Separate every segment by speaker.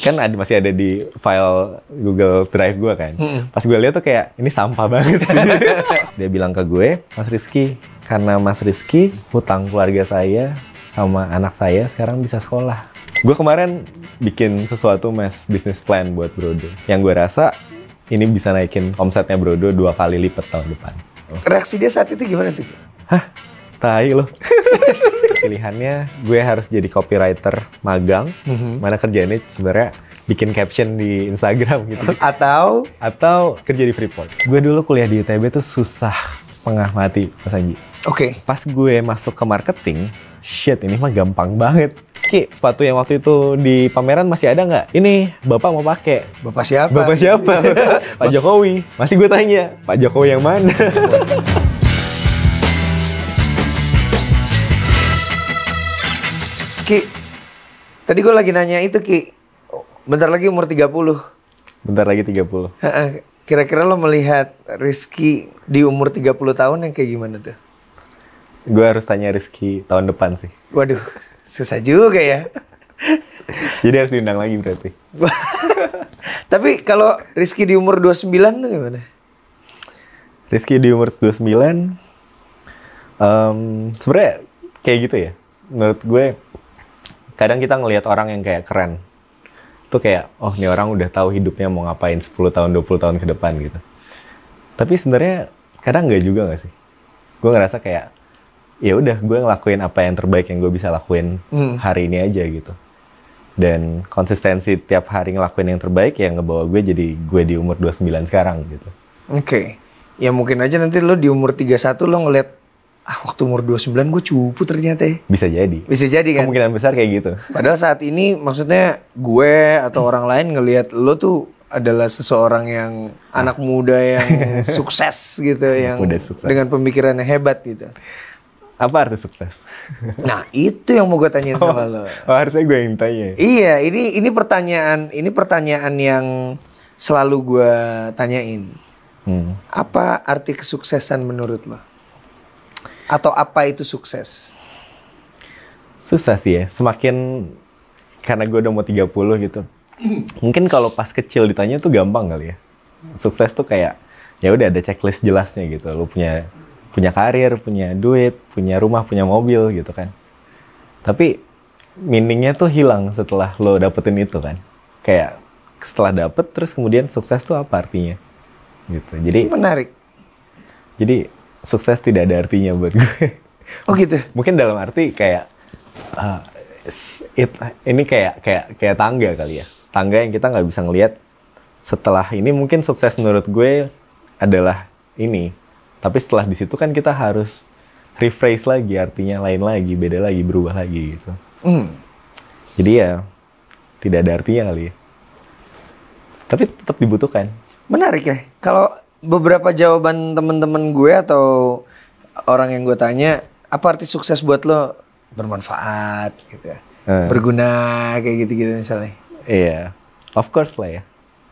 Speaker 1: kan ada, masih ada di file Google Drive gue kan. Hmm. Pas gue lihat tuh kayak ini sampah banget Dia bilang ke gue, Mas Rizky, karena Mas Rizky hutang keluarga saya sama anak saya sekarang bisa sekolah. Gue kemarin bikin sesuatu mas bisnis plan buat Brodo. Yang gue rasa ini bisa naikin omsetnya Brodo dua kali lipat tahun depan.
Speaker 2: Reaksi dia saat itu gimana tuh? Hah?
Speaker 1: Tai loh. pilihannya gue harus jadi copywriter magang mm-hmm. mana kerjaannya sebenarnya bikin caption di Instagram gitu atau atau kerja di Freeport gue dulu kuliah di ITB tuh susah setengah mati Mas Anji oke okay. pas gue masuk ke marketing shit ini mah gampang banget Ki, sepatu yang waktu itu di pameran masih ada nggak? Ini bapak mau pakai. Bapak siapa? Bapak siapa? Pak Jokowi. Masih gue tanya, Pak
Speaker 2: Jokowi yang mana? Ki, tadi gue lagi nanya itu Ki, bentar lagi umur 30. Bentar lagi 30. Kira-kira lo melihat Rizky di umur 30 tahun yang kayak gimana tuh?
Speaker 1: Gue harus tanya Rizky tahun depan sih.
Speaker 2: Waduh, susah juga ya.
Speaker 1: Jadi harus diundang lagi berarti.
Speaker 2: Tapi kalau Rizky di umur 29 tuh gimana?
Speaker 1: Rizky di umur 29, um, sebenernya kayak gitu ya. Menurut gue, kadang kita ngelihat orang yang kayak keren itu kayak oh ini orang udah tahu hidupnya mau ngapain 10 tahun 20 tahun ke depan gitu tapi sebenarnya kadang nggak juga nggak sih gue ngerasa kayak ya udah gue ngelakuin apa yang terbaik yang gue bisa lakuin hmm. hari ini aja gitu dan konsistensi tiap hari ngelakuin yang terbaik yang ngebawa gue jadi gue di umur 29 sekarang gitu
Speaker 2: oke okay. ya mungkin aja nanti lo di umur 31 lo ngeliat ah waktu umur 29 gue cupu ternyata ya. Bisa jadi. Bisa jadi kan. Kemungkinan besar kayak gitu. Padahal saat ini maksudnya gue atau orang lain ngelihat lo tuh adalah seseorang yang ah. anak muda yang sukses gitu yang muda sukses. dengan pemikiran yang hebat gitu. Apa arti sukses? Nah, itu yang mau gue tanyain oh, sama lo. Oh, harusnya gue yang tanya. Iya, ini ini pertanyaan ini pertanyaan yang selalu gue tanyain. Hmm. Apa arti kesuksesan menurut lo? Atau apa itu sukses?
Speaker 1: Susah sih ya. Semakin karena gue udah mau 30 gitu. Mungkin kalau pas kecil ditanya tuh gampang kali ya. Sukses tuh kayak ya udah ada checklist jelasnya gitu. Lu punya punya karir, punya duit, punya rumah, punya mobil gitu kan. Tapi meaningnya tuh hilang setelah lo dapetin itu kan. Kayak setelah dapet terus kemudian sukses tuh apa artinya? Gitu. Jadi menarik. Jadi sukses tidak ada artinya buat gue. Oh gitu. Mungkin dalam arti kayak uh, it, ini kayak kayak kayak tangga kali ya. Tangga yang kita nggak bisa ngelihat setelah ini mungkin sukses menurut gue adalah ini. Tapi setelah di situ kan kita harus rephrase lagi artinya lain lagi, beda lagi, berubah lagi gitu. Mm. Jadi ya tidak ada artinya kali ya. Tapi tetap dibutuhkan.
Speaker 2: Menarik ya. Kalau beberapa jawaban temen-temen gue atau orang yang gue tanya apa arti sukses buat lo bermanfaat gitu ya hmm. berguna kayak gitu-gitu misalnya
Speaker 1: iya yeah. of course lah ya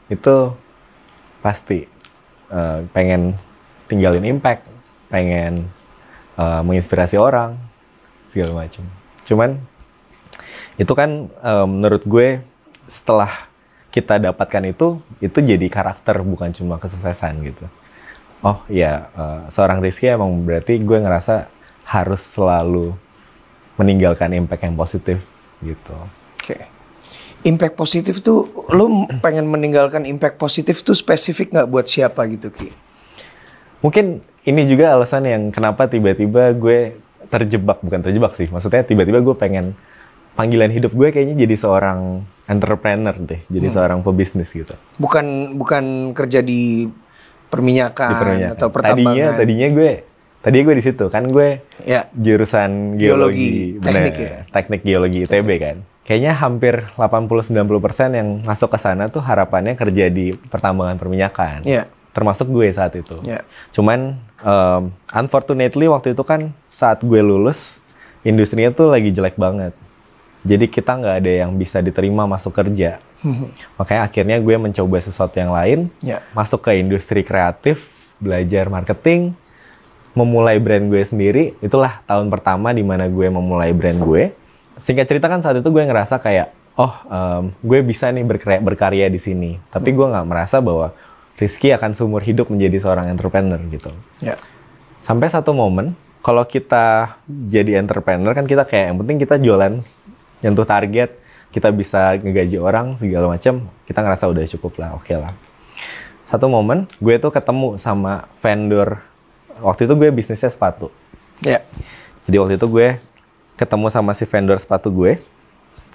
Speaker 1: itu pasti uh, pengen tinggalin impact pengen uh, menginspirasi orang segala macam cuman itu kan um, menurut gue setelah kita dapatkan itu itu jadi karakter bukan cuma kesuksesan gitu oh ya uh, seorang Rizky emang berarti gue ngerasa harus selalu meninggalkan impact yang positif gitu oke
Speaker 2: okay. impact positif tuh lo pengen meninggalkan impact positif tuh spesifik nggak buat siapa gitu ki
Speaker 1: mungkin ini juga alasan yang kenapa tiba-tiba gue terjebak bukan terjebak sih maksudnya tiba-tiba gue pengen panggilan hidup gue kayaknya jadi seorang entrepreneur deh, jadi hmm. seorang pebisnis gitu.
Speaker 2: Bukan bukan kerja di perminyakan, di perminyakan. atau pertambangan. Tadinya tadinya gue tadinya gue di situ kan gue
Speaker 1: ya. jurusan geologi, geologi bener, teknik ya. Teknik geologi ITB teknik. kan. Kayaknya hampir 80-90% yang masuk ke sana tuh harapannya kerja di pertambangan perminyakan. Ya. Termasuk gue saat itu. Ya. Cuman um, unfortunately waktu itu kan saat gue lulus industrinya tuh lagi jelek banget jadi kita nggak ada yang bisa diterima masuk kerja. Mm-hmm. Makanya akhirnya gue mencoba sesuatu yang lain, yeah. masuk ke industri kreatif, belajar marketing, memulai brand gue sendiri. Itulah tahun pertama di mana gue memulai brand gue. Singkat cerita kan saat itu gue ngerasa kayak, oh um, gue bisa nih berkarya, berkarya di sini. Tapi gue nggak merasa bahwa Rizky akan seumur hidup menjadi seorang entrepreneur gitu. Yeah. Sampai satu momen, kalau kita jadi entrepreneur kan kita kayak yang penting kita jualan nyentuh target kita bisa ngegaji orang segala macam kita ngerasa udah cukup lah oke okay lah satu momen gue tuh ketemu sama vendor waktu itu gue bisnisnya sepatu ya yeah. jadi waktu itu gue ketemu sama si vendor sepatu gue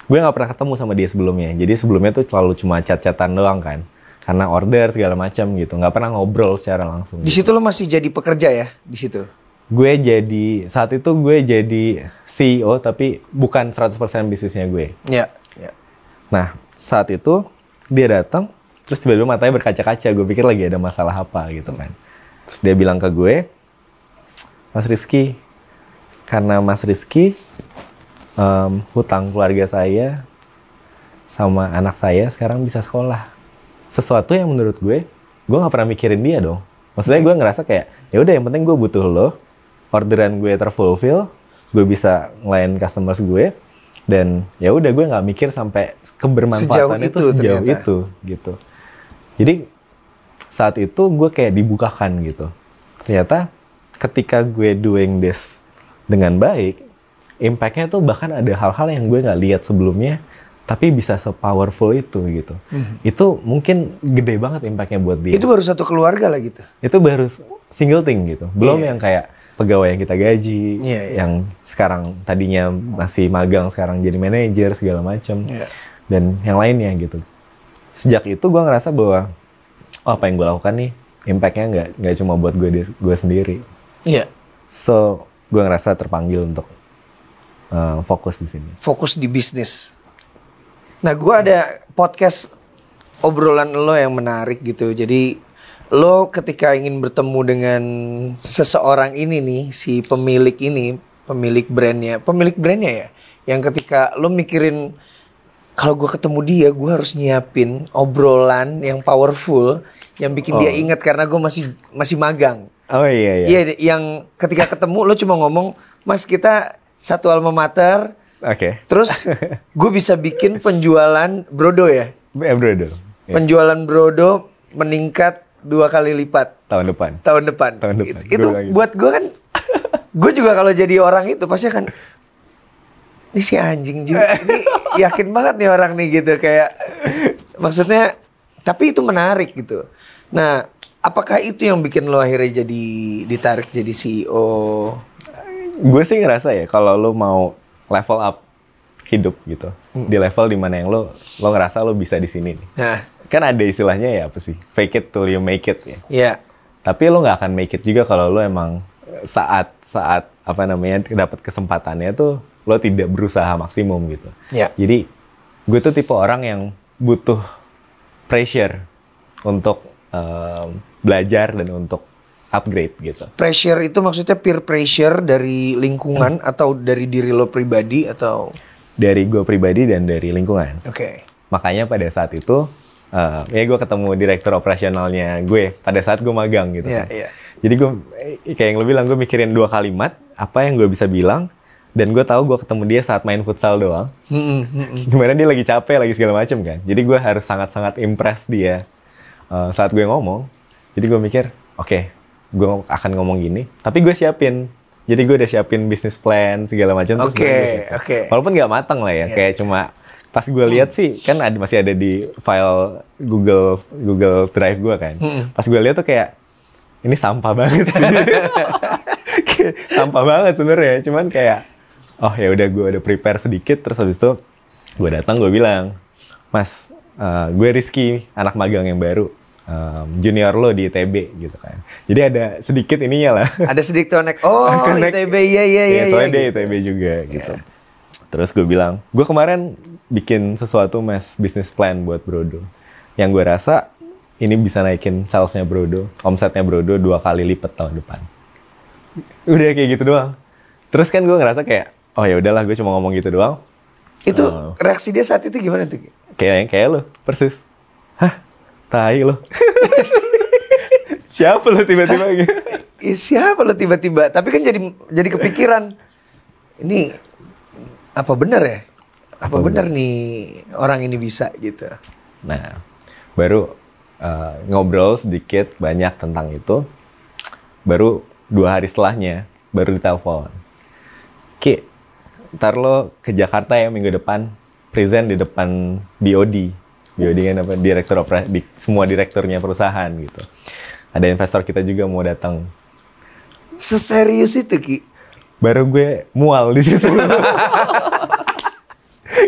Speaker 1: gue nggak pernah ketemu sama dia sebelumnya jadi sebelumnya tuh selalu cuma cat-catan doang kan karena order segala macam gitu nggak pernah ngobrol secara langsung di
Speaker 2: gitu. situ gitu. lo masih jadi pekerja ya di situ
Speaker 1: gue jadi saat itu gue jadi CEO tapi bukan 100% bisnisnya gue.
Speaker 2: Iya. Yeah.
Speaker 1: Nah saat itu dia datang terus tiba-tiba matanya berkaca-kaca gue pikir lagi ada masalah apa gitu kan. Terus dia bilang ke gue, Mas Rizky, karena Mas Rizky um, hutang keluarga saya sama anak saya sekarang bisa sekolah. Sesuatu yang menurut gue, gue nggak pernah mikirin dia dong maksudnya gue ngerasa kayak ya udah yang penting gue butuh lo orderan gue terfulfill gue bisa ngelain customers gue dan ya udah gue nggak mikir sampai kebermanfaatan sejauh itu, itu sejauh ternyata. itu gitu jadi saat itu gue kayak dibukakan gitu ternyata ketika gue doing this dengan baik impactnya tuh bahkan ada hal-hal yang gue nggak lihat sebelumnya tapi bisa sepowerful itu gitu. Hmm. Itu mungkin gede banget impactnya buat dia. Itu baru satu keluarga lah gitu. Itu baru single thing gitu. Belum yeah. yang kayak pegawai yang kita gaji, yeah, yeah. yang sekarang tadinya masih magang sekarang jadi manajer segala macam yeah. dan yang lainnya gitu. Sejak itu gue ngerasa bahwa oh, apa yang gue lakukan nih impactnya nggak nggak cuma buat gue gue sendiri. Iya. Yeah. So gue ngerasa terpanggil untuk
Speaker 2: uh, fokus di sini. Fokus di bisnis. Nah gue ada podcast obrolan lo yang menarik gitu. Jadi lo ketika ingin bertemu dengan seseorang ini nih si pemilik ini pemilik brandnya pemilik brandnya ya yang ketika lo mikirin kalau gue ketemu dia gue harus nyiapin obrolan yang powerful yang bikin oh. dia ingat karena gue masih masih magang
Speaker 1: oh iya iya iya
Speaker 2: yang ketika ketemu lo cuma ngomong mas kita satu alma mater oke okay. terus gue bisa bikin penjualan brodo ya eh, brodo iya. penjualan brodo meningkat dua kali lipat tahun depan. Tahun depan. Tahun depan. It, itu lagi. buat gue kan, gue juga kalau jadi orang itu pasti akan ini si anjing juga, ini yakin banget nih orang nih gitu kayak maksudnya, tapi itu menarik gitu. Nah, apakah itu yang bikin lo akhirnya jadi ditarik jadi CEO?
Speaker 1: Gue sih ngerasa
Speaker 2: ya kalau lo mau
Speaker 1: level up hidup gitu hmm. di level dimana yang lo lo ngerasa lo bisa di sini nih. Nah kan ada istilahnya ya apa sih fake it till you make it ya. Iya. Tapi lo nggak akan make it juga kalau lo emang saat saat apa namanya dapat kesempatannya tuh lo tidak berusaha maksimum gitu. Yeah. Jadi gue tuh tipe orang yang butuh pressure untuk um, belajar dan untuk upgrade gitu.
Speaker 2: Pressure itu maksudnya peer pressure dari lingkungan hmm. atau dari diri lo pribadi atau
Speaker 1: dari gue pribadi dan dari lingkungan. Oke. Okay. Makanya pada saat itu uh, ya gue ketemu direktur operasionalnya gue pada saat gue magang gitu yeah, kan. yeah. jadi gue eh, kayak yang lebih bilang gue mikirin dua kalimat apa yang gue bisa bilang dan gue tahu gue ketemu dia saat main futsal doang
Speaker 2: mm
Speaker 1: gimana dia lagi capek lagi segala macam kan jadi gue harus sangat sangat impress dia uh, saat gue ngomong jadi gue mikir oke okay, gue akan ngomong gini tapi gue siapin jadi gue udah siapin bisnis plan segala macam. Oke, okay, oke. Okay. Walaupun nggak matang lah ya, yeah. kayak cuma pas gue lihat hmm. sih kan ada masih ada di file Google Google Drive gue kan hmm. pas gue lihat tuh kayak ini sampah banget sih sampah banget sebenarnya cuman kayak oh ya udah gue udah prepare sedikit terus habis itu gue datang gue bilang mas uh, eh, gue Rizky anak magang yang baru um, junior lo di ITB gitu kan. Jadi ada sedikit ininya lah.
Speaker 2: Ada sedikit connect. Oh, connect. ITB iya iya iya. Ya, soalnya iya, dia
Speaker 1: ITB juga gitu. Iya. Terus gue bilang, gue kemarin bikin sesuatu mas bisnis plan buat Brodo. Yang gue rasa ini bisa naikin salesnya Brodo, omsetnya Brodo dua kali lipat tahun depan.
Speaker 2: Udah kayak gitu doang.
Speaker 1: Terus kan gue ngerasa kayak, oh ya udahlah gue cuma ngomong gitu doang. Itu uh,
Speaker 2: reaksi dia saat itu gimana tuh?
Speaker 1: Kayak yang kayak lo, persis.
Speaker 2: Hah, tai lo. siapa lo tiba-tiba gitu? siapa lo tiba-tiba? Tapi kan jadi jadi kepikiran. Ini apa bener ya? apa bener nih orang ini bisa gitu.
Speaker 1: Nah, baru uh, ngobrol sedikit banyak tentang itu. Baru dua hari setelahnya, baru ditelepon. Ki, ntar lo ke Jakarta ya minggu depan, present di depan BOD. BOD kan apa? Direktur operasi, di, semua direkturnya perusahaan gitu. Ada investor kita juga mau datang.
Speaker 2: Seserius itu Ki?
Speaker 1: Baru gue mual di situ.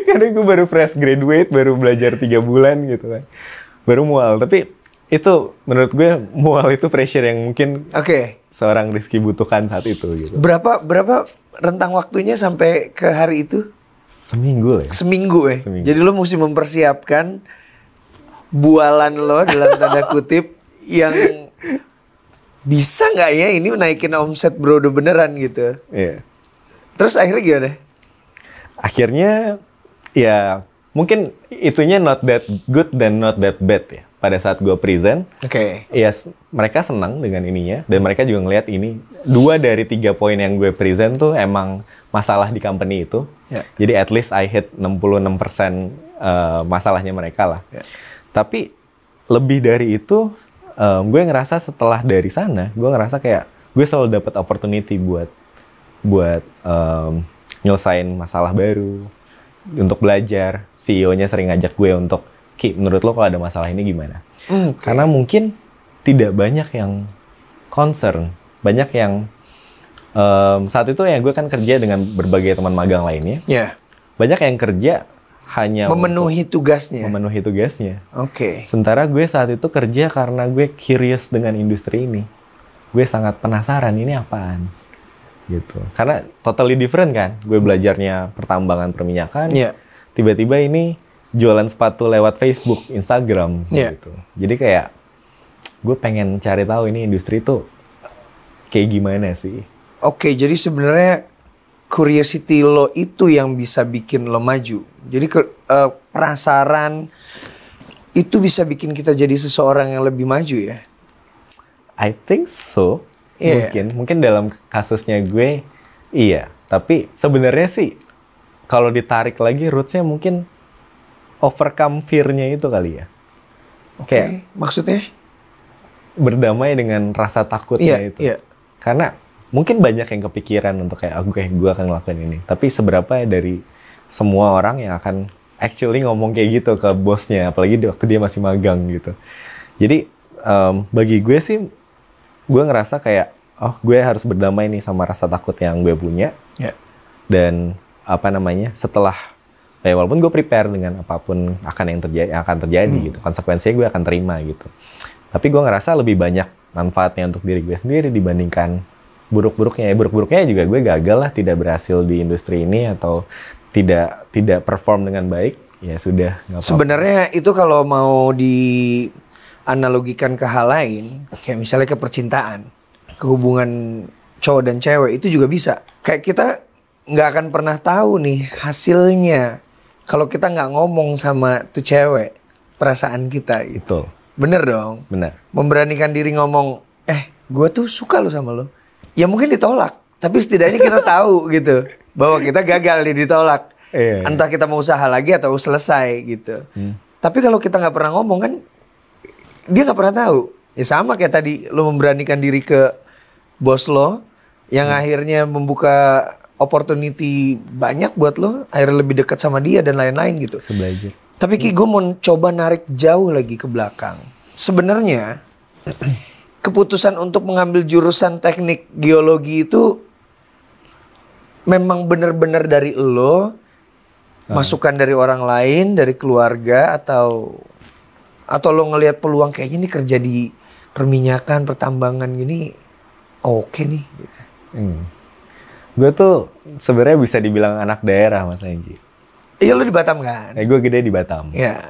Speaker 1: karena gue baru fresh graduate baru belajar tiga bulan gitu kan baru mual tapi itu menurut gue mual itu pressure yang mungkin oke okay. seorang Rizky butuhkan saat itu gitu
Speaker 2: berapa berapa rentang waktunya sampai ke hari itu seminggu ya. seminggu ya seminggu. jadi lo mesti mempersiapkan bualan lo dalam tanda kutip yang bisa nggak ya ini menaikin omset bro udah beneran gitu. Iya. Terus akhirnya gimana?
Speaker 1: Akhirnya ya mungkin itunya not that good dan not that bad ya pada saat gue present. Oke. Okay. Ya, yes, mereka senang dengan ininya dan mereka juga ngelihat ini dua dari tiga poin yang gue present tuh emang masalah di company itu. Yeah. Jadi at least I hit 66% uh, eh, masalahnya mereka lah. Yeah. Tapi lebih dari itu um, eh, gue ngerasa setelah dari sana gue ngerasa kayak gue selalu dapat opportunity buat buat um, nyelesain masalah baru untuk belajar. CEO-nya sering ngajak gue untuk, Ki, menurut lo kalau ada masalah ini gimana? Hmm, okay. Karena mungkin tidak banyak yang concern, banyak yang um, saat itu ya gue kan kerja dengan berbagai teman magang lainnya. Yeah. Banyak yang kerja hanya memenuhi tugasnya. Memenuhi tugasnya. Oke. Okay. Sementara gue saat itu kerja karena gue curious dengan industri ini. Gue sangat penasaran ini apaan gitu karena totally different kan gue belajarnya pertambangan perminyakan yeah. tiba-tiba ini jualan sepatu lewat Facebook Instagram yeah. gitu jadi kayak gue pengen cari tahu ini industri tuh kayak gimana sih
Speaker 2: oke okay, jadi sebenarnya curiosity lo itu yang bisa bikin lo maju jadi ke, uh, penasaran itu bisa bikin kita jadi seseorang yang lebih maju ya I think so Yeah. Mungkin,
Speaker 1: mungkin dalam kasusnya gue, iya. Tapi sebenarnya sih, kalau ditarik lagi rootsnya mungkin overcome fear-nya itu kali ya. Oke, okay. maksudnya? Berdamai dengan rasa takutnya yeah, itu. Yeah. Karena mungkin banyak yang kepikiran untuk kayak, oke, okay, gue akan ngelakuin ini. Tapi seberapa ya dari semua orang yang akan actually ngomong kayak gitu ke bosnya, apalagi waktu dia masih magang gitu. Jadi um, bagi gue sih gue ngerasa kayak oh gue harus berdamai nih sama rasa takut yang gue punya yeah. dan apa namanya setelah ya walaupun gue prepare dengan apapun akan yang terjadi akan terjadi hmm. gitu konsekuensinya gue akan terima gitu tapi gue ngerasa lebih banyak manfaatnya untuk diri gue sendiri dibandingkan buruk-buruknya ya buruk-buruknya juga gue gagal lah tidak berhasil di industri ini atau tidak tidak perform dengan baik ya sudah
Speaker 2: sebenarnya itu kalau mau di analogikan ke hal lain, kayak misalnya ke percintaan, ke cowok dan cewek itu juga bisa. Kayak kita nggak akan pernah tahu nih hasilnya kalau kita nggak ngomong sama tuh cewek perasaan kita itu. Bener dong. Bener. Memberanikan diri ngomong, eh gue tuh suka lo sama lo. Ya mungkin ditolak, tapi setidaknya kita tahu gitu bahwa kita gagal nih ditolak. Iya, iya, Entah kita mau usaha lagi atau selesai gitu. Hmm. Tapi kalau kita nggak pernah ngomong kan dia nggak pernah tahu ya sama kayak tadi lo memberanikan diri ke bos lo yang hmm. akhirnya membuka opportunity banyak buat lo akhirnya lebih dekat sama dia dan lain-lain gitu Sebelajar. tapi Ki hmm. gue mau coba narik jauh lagi ke belakang sebenarnya keputusan untuk mengambil jurusan teknik geologi itu memang benar-benar dari lo masukan dari orang lain dari keluarga atau atau lo ngelihat peluang kayaknya ini kerja di perminyakan pertambangan gini oke okay nih
Speaker 1: gitu. Hmm. Gue tuh sebenarnya bisa dibilang anak daerah Mas Anji. Iya lo di Batam kan? Eh, gue gede di Batam. Iya.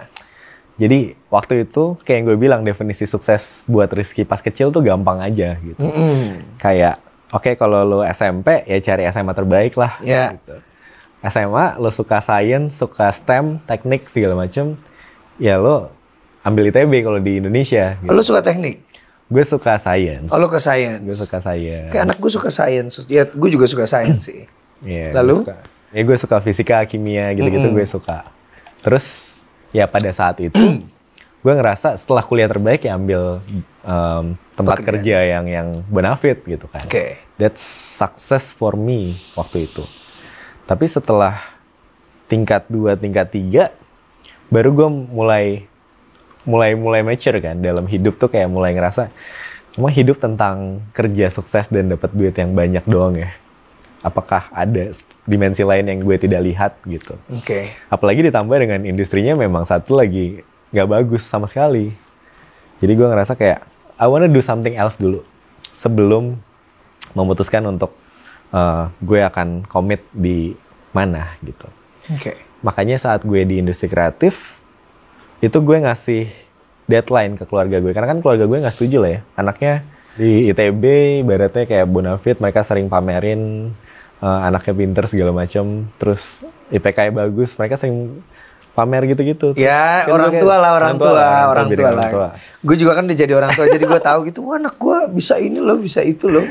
Speaker 1: Jadi waktu itu kayak yang gue bilang definisi sukses buat Rizky pas kecil tuh gampang aja gitu. Mm -hmm. Kayak oke okay, kalau lo SMP ya cari SMA terbaik lah. Yeah. Gitu. SMA lo suka sains, suka STEM, teknik segala macem, ya lo ambil ITB kalau di Indonesia. Gitu. Lo suka teknik? Gue suka science. Oh, lo ke science? Gue suka science. Kayak anak gue
Speaker 2: suka science. Ya, gue juga suka science sih.
Speaker 1: Yeah, iya, Lalu? Gue suka, ya gue suka fisika, kimia, gitu-gitu mm gue suka. Terus ya pada saat itu mm. gue ngerasa setelah kuliah terbaik ya ambil um, tempat Pekerjaan. kerja yang yang benefit gitu kan. Oke. Okay. That's success for me waktu itu. Tapi setelah tingkat 2, tingkat 3 baru gue mulai mulai mulai mature kan dalam hidup tuh kayak mulai ngerasa cuma hidup tentang kerja sukses dan dapat duit yang banyak doang ya apakah ada dimensi lain yang gue tidak lihat gitu oke okay. apalagi ditambah dengan industrinya memang satu lagi nggak bagus sama sekali jadi gue ngerasa kayak I wanna do something else dulu sebelum memutuskan untuk uh, gue akan komit di mana gitu. Oke. Okay. Makanya saat gue di industri kreatif, itu gue ngasih deadline ke keluarga gue karena kan keluarga gue nggak setuju lah ya anaknya di ITB baratnya kayak Bonafit mereka sering pamerin uh, anaknya pinter segala macam terus IPK-nya bagus mereka sering pamer gitu-gitu. Ya kan orang tua lah orang, tua, orang, tua lah.
Speaker 2: Gue juga kan udah jadi orang tua jadi gue tahu gitu Wah, anak gue bisa ini loh bisa
Speaker 1: itu loh.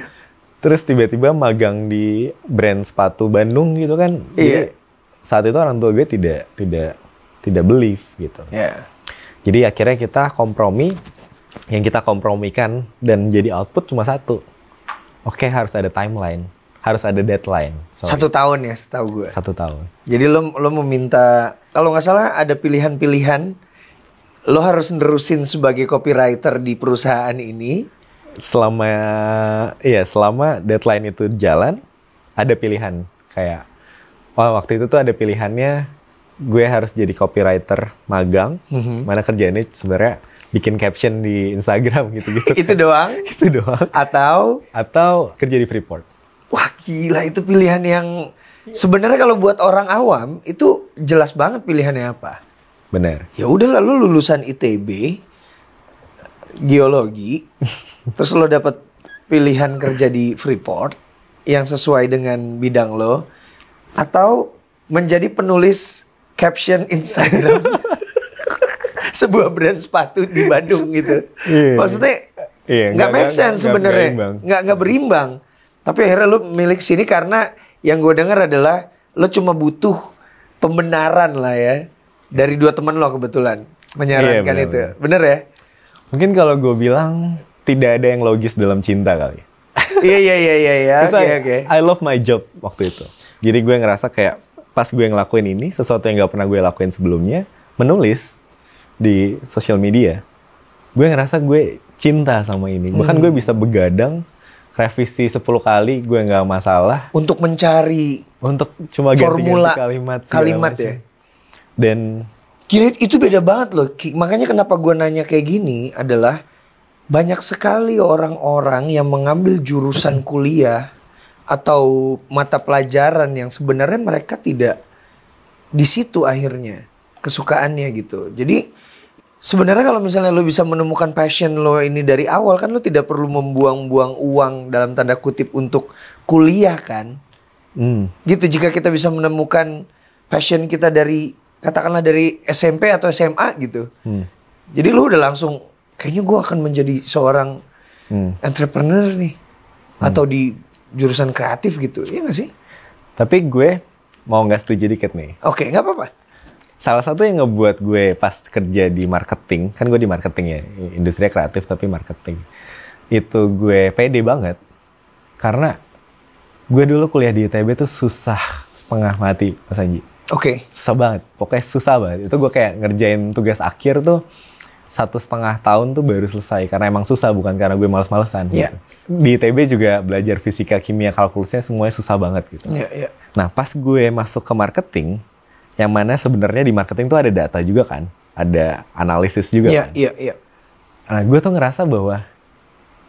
Speaker 1: Terus tiba-tiba magang di brand sepatu Bandung gitu kan. Iya. Jadi, saat itu orang tua gue tidak tidak tidak believe gitu. Yeah. Jadi akhirnya kita kompromi, yang kita kompromikan dan jadi output cuma satu. Oke harus ada timeline, harus ada deadline. Sorry. Satu
Speaker 2: tahun ya setahu gue. Satu tahun. Jadi lo lo meminta kalau nggak salah ada pilihan-pilihan lo harus nerusin sebagai copywriter di perusahaan ini
Speaker 1: selama ya selama deadline itu jalan ada pilihan kayak wah waktu itu tuh ada pilihannya gue harus jadi copywriter magang mm-hmm. mana kerjaannya sebenarnya bikin caption di Instagram gitu gitu itu doang itu doang atau atau kerja di Freeport
Speaker 2: wah gila itu pilihan yang sebenarnya kalau buat orang awam itu jelas banget pilihannya apa benar ya udah lalu lulusan ITB geologi terus lo dapet pilihan kerja di Freeport yang sesuai dengan bidang lo atau menjadi penulis caption Instagram sebuah brand sepatu di Bandung gitu. Yeah. Iya. Maksudnya yeah, nggak make sense sebenarnya, nggak nggak berimbang. Tapi akhirnya lo milik sini karena yang gue dengar adalah lo cuma butuh pembenaran lah ya dari dua teman lo kebetulan menyarankan yeah, bener, itu,
Speaker 1: bener ya? Mungkin kalau gue bilang tidak ada yang logis dalam cinta kali. Ya.
Speaker 2: Iya iya iya iya. iya.
Speaker 1: I love my job waktu itu. Jadi gue ngerasa kayak pas gue ngelakuin ini sesuatu yang gak pernah gue lakuin sebelumnya menulis di sosial media gue ngerasa gue cinta sama ini hmm. bahkan gue hmm. bisa begadang revisi 10 kali gue nggak masalah
Speaker 2: untuk mencari untuk cuma formula ganti -ganti kalimat kalimat ya dan kira itu beda banget loh makanya kenapa gue nanya kayak gini adalah banyak sekali orang-orang yang mengambil jurusan kuliah atau mata pelajaran yang sebenarnya mereka tidak di situ akhirnya kesukaannya gitu. Jadi sebenarnya kalau misalnya lo bisa menemukan passion lo ini dari awal kan lo tidak perlu membuang-buang uang dalam tanda kutip untuk kuliah kan. Hmm. Gitu jika kita bisa menemukan passion kita dari katakanlah dari SMP atau SMA gitu. Hmm. Jadi lo udah langsung kayaknya gue akan menjadi seorang hmm. entrepreneur nih. Hmm. Atau di jurusan kreatif gitu, iya gak sih? Tapi gue mau
Speaker 1: gak setuju dikit nih.
Speaker 2: Oke, okay, nggak apa-apa.
Speaker 1: Salah satu yang ngebuat gue pas kerja di marketing, kan gue di marketing ya, industri kreatif tapi marketing. Itu gue pede banget, karena gue dulu kuliah di ITB tuh susah setengah mati, Mas Anji. Oke. Okay. Susah banget, pokoknya susah banget. Itu gue kayak ngerjain tugas akhir tuh satu setengah tahun tuh baru selesai karena emang susah bukan karena gue males-malesan. Yeah. Gitu. Di ITB juga belajar fisika, kimia, kalkulusnya semuanya susah banget gitu. Yeah, yeah. Nah pas gue masuk ke marketing, yang mana sebenarnya di marketing tuh ada data juga kan, ada analisis juga. yeah, kan? yeah, yeah. Nah gue tuh ngerasa bahwa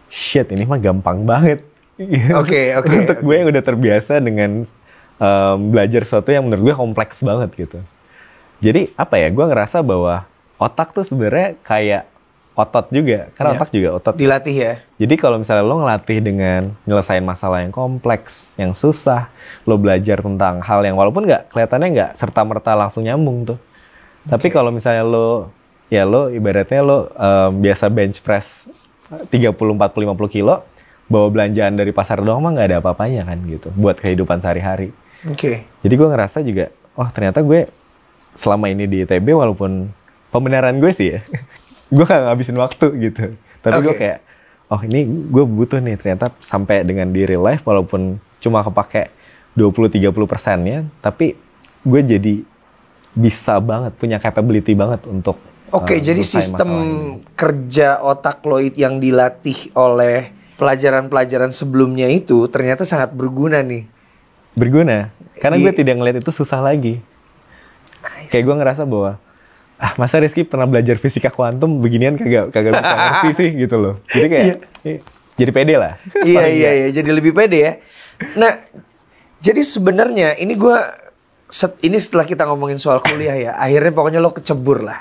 Speaker 1: shit ini mah gampang banget. Oke oke. Okay, Untuk okay. gue yang udah terbiasa dengan um, belajar sesuatu yang menurut gue kompleks banget gitu. Jadi apa ya? Gue ngerasa bahwa otak tuh sebenarnya kayak otot juga karena yeah. otak juga otot dilatih ya jadi kalau misalnya lo ngelatih dengan nyelesain masalah yang kompleks yang susah lo belajar tentang hal yang walaupun nggak kelihatannya nggak serta merta langsung nyambung tuh okay. tapi kalau misalnya lo ya lo ibaratnya lo um, biasa bench press 30 40 50 kilo bawa belanjaan dari pasar doang mah nggak ada apa-apanya kan gitu buat kehidupan sehari-hari oke okay. jadi gue ngerasa juga oh ternyata gue selama ini di ITB walaupun pembenaran gue sih ya gue gak ngabisin waktu gitu tapi okay. gue kayak oh ini gue butuh nih ternyata sampai dengan di real life walaupun cuma kepake 20-30 persennya tapi gue jadi bisa banget punya capability banget untuk Oke, okay, uh, eh, jadi sistem
Speaker 2: kerja otak lo yang dilatih oleh pelajaran-pelajaran sebelumnya itu ternyata sangat berguna nih.
Speaker 1: Berguna, karena gue tidak ngeliat itu susah lagi. Kayak gue ngerasa bahwa ah masa Rizky pernah belajar fisika kuantum beginian kagak kagak bisa ngerti sih gitu loh jadi kayak iya. Eh, jadi pede lah
Speaker 2: iya iya iya jadi lebih pede ya nah jadi sebenarnya ini gue set, ini setelah kita ngomongin soal kuliah ya akhirnya pokoknya lo kecebur lah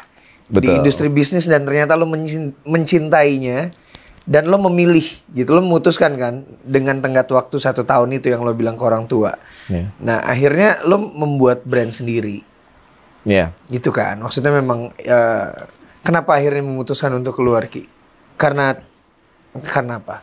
Speaker 2: Betul. di industri bisnis dan ternyata lo mencintainya dan lo memilih gitu lo memutuskan kan dengan tenggat waktu satu tahun itu yang lo bilang ke orang tua yeah. nah akhirnya lo membuat brand sendiri Iya. Yeah. Gitu kan. Maksudnya memang uh, kenapa akhirnya memutuskan untuk keluar Ki? Karena karena apa?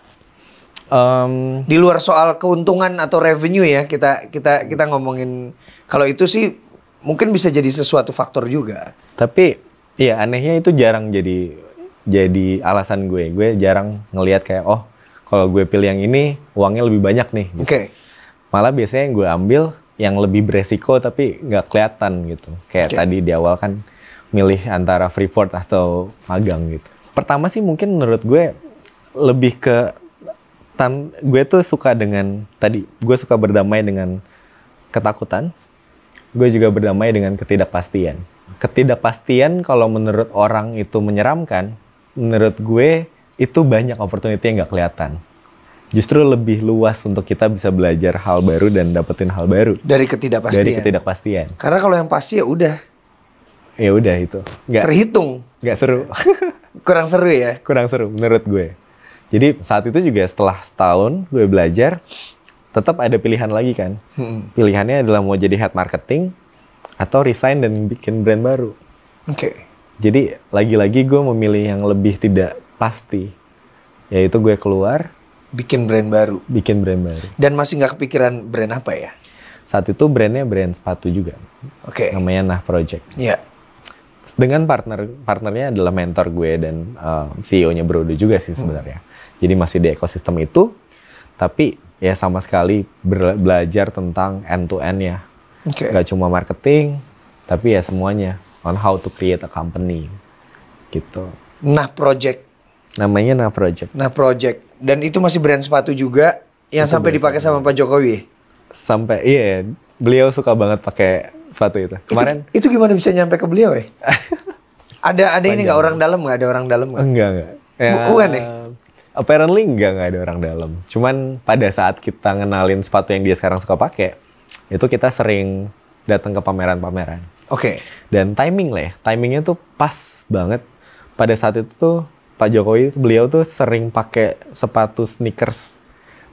Speaker 2: Um, di luar soal keuntungan atau revenue ya kita kita kita ngomongin kalau itu sih mungkin bisa jadi sesuatu faktor juga.
Speaker 1: Tapi ya anehnya itu jarang jadi jadi alasan gue. Gue jarang ngelihat kayak oh kalau gue pilih yang ini uangnya lebih banyak nih. Gitu. Oke. Okay. Malah biasanya yang gue ambil yang lebih beresiko tapi nggak kelihatan gitu. Kayak okay. tadi di awal kan milih antara freeport atau magang gitu. Pertama sih mungkin menurut gue lebih ke tam, gue tuh suka dengan tadi gue suka berdamai dengan ketakutan. Gue juga berdamai dengan ketidakpastian. Ketidakpastian kalau menurut orang itu menyeramkan, menurut gue itu banyak opportunity yang nggak kelihatan justru lebih luas untuk kita bisa belajar hal baru dan dapetin hal baru dari ketidakpastian. Dari ketidakpastian.
Speaker 2: Karena kalau yang pasti ya udah.
Speaker 1: Ya udah itu.
Speaker 2: Gak, Terhitung.
Speaker 1: Gak seru. Kurang seru ya. Kurang seru menurut gue. Jadi saat itu juga setelah setahun gue belajar, tetap ada pilihan lagi kan. Hmm. Pilihannya adalah mau jadi head marketing atau resign dan bikin brand baru. Oke. Okay. Jadi lagi-lagi gue memilih yang lebih tidak pasti. Yaitu gue keluar, Bikin brand baru. Bikin brand baru.
Speaker 2: Dan masih nggak kepikiran brand apa ya?
Speaker 1: Saat itu brandnya brand sepatu juga. Oke. Okay. Namanya Nah Project. Iya. Yeah. Dengan partner partnernya adalah mentor gue dan uh, CEO-nya Brodo juga sih hmm. sebenarnya. Hmm. Jadi masih di ekosistem itu, tapi ya sama sekali belajar tentang end to end ya. Okay. Gak cuma marketing, tapi ya semuanya on how to create a company gitu.
Speaker 2: Nah project.
Speaker 1: Namanya Nah project.
Speaker 2: Nah project dan itu masih brand sepatu juga yang itu sampai dipakai sama Pak Jokowi.
Speaker 1: Sampai iya, beliau suka banget pakai sepatu itu. Kemarin
Speaker 2: itu, itu gimana bisa nyampe ke beliau eh? ada ada Panjang. ini nggak orang dalam
Speaker 1: nggak ada orang dalam nggak? Enggak enggak. Ya, Bukan ya? Apparently enggak nggak ada orang dalam. Cuman pada saat kita ngenalin sepatu yang dia sekarang suka pakai, itu kita sering datang ke pameran-pameran. Oke. Okay. Dan timing lah ya, timingnya tuh pas banget. Pada saat itu tuh Pak Jokowi beliau tuh sering pakai sepatu sneakers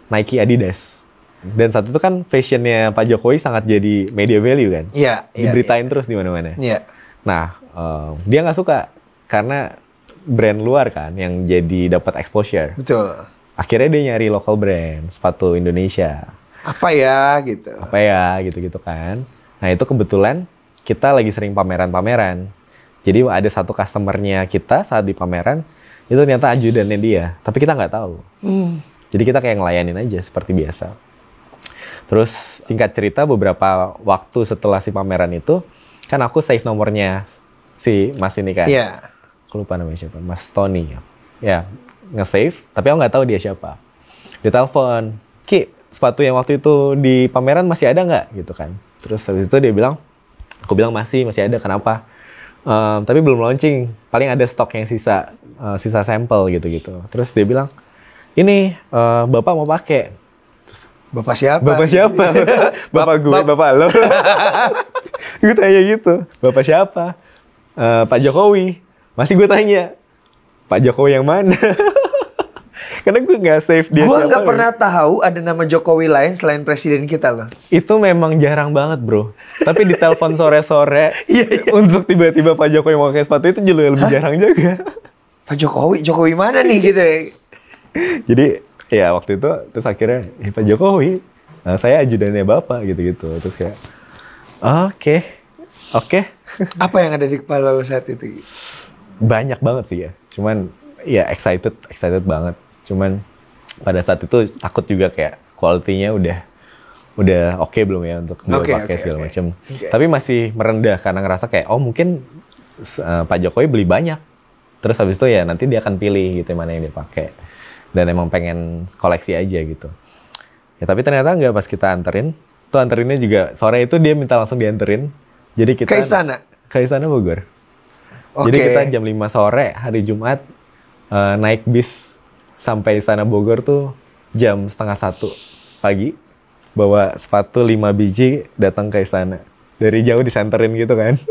Speaker 1: Nike Adidas. Dan satu itu kan fashionnya Pak Jokowi sangat jadi media value kan.
Speaker 2: Iya. Yeah,
Speaker 1: Diberitain yeah. terus di mana-mana. Iya. Nah um, dia nggak suka karena brand luar kan yang jadi dapat exposure. Betul. Akhirnya dia nyari local brand sepatu Indonesia. Apa
Speaker 2: ya gitu.
Speaker 1: Apa ya gitu-gitu kan. Nah itu kebetulan kita lagi sering pameran-pameran. Jadi ada satu customernya kita saat di pameran itu ternyata ajudannya dia tapi kita nggak tahu hmm. jadi kita kayak ngelayanin aja seperti biasa terus singkat cerita beberapa waktu setelah si pameran itu kan aku save nomornya si mas ini kan yeah. aku lupa namanya siapa mas Tony ya yeah, nge-save tapi aku nggak tahu dia siapa dia telepon ki sepatu yang waktu itu di pameran masih ada nggak gitu kan terus habis itu dia bilang aku bilang masih masih ada kenapa um, tapi belum launching paling ada stok yang sisa uh, sisa sampel gitu-gitu. Terus dia bilang, ini uh, bapak mau pakai. Terus, bapak siapa? Bapak siapa? bapak gue, bap bapak lo. gue tanya gitu, bapak siapa? Uh, Pak Jokowi. Masih gue tanya,
Speaker 2: Pak Jokowi yang mana? Karena gue gak save dia siapa. Gue gak gitu. pernah tahu ada nama Jokowi lain selain presiden kita loh.
Speaker 1: Itu memang jarang banget
Speaker 2: bro. Tapi
Speaker 1: di telepon sore-sore iya, iya. untuk tiba-tiba Pak Jokowi mau pakai sepatu itu juga lebih Hah? jarang juga. Pak Jokowi, Jokowi mana nih gitu ya. Jadi ya waktu itu terus akhirnya ya, Pak Jokowi, nah, saya ajudannya Bapak gitu-gitu. Terus kayak oke. Okay. Oke. Okay.
Speaker 2: Apa yang ada di kepala lo saat itu?
Speaker 1: Banyak banget sih ya. Cuman ya excited, excited banget. Cuman pada saat itu takut juga kayak kualitinya udah udah oke okay belum ya untuk okay, pakai okay, segala okay. macam. Okay. Tapi masih merendah karena ngerasa kayak oh mungkin uh, Pak Jokowi beli banyak terus habis itu ya nanti dia akan pilih gitu mana yang dia pakai dan emang pengen koleksi aja gitu ya tapi ternyata nggak pas kita anterin tuh anterinnya juga sore itu dia minta langsung dianterin jadi kita ke istana ke istana Bogor okay. jadi kita jam 5 sore hari Jumat uh, naik bis sampai istana Bogor tuh jam setengah satu pagi bawa sepatu lima biji datang ke istana dari jauh disenterin gitu kan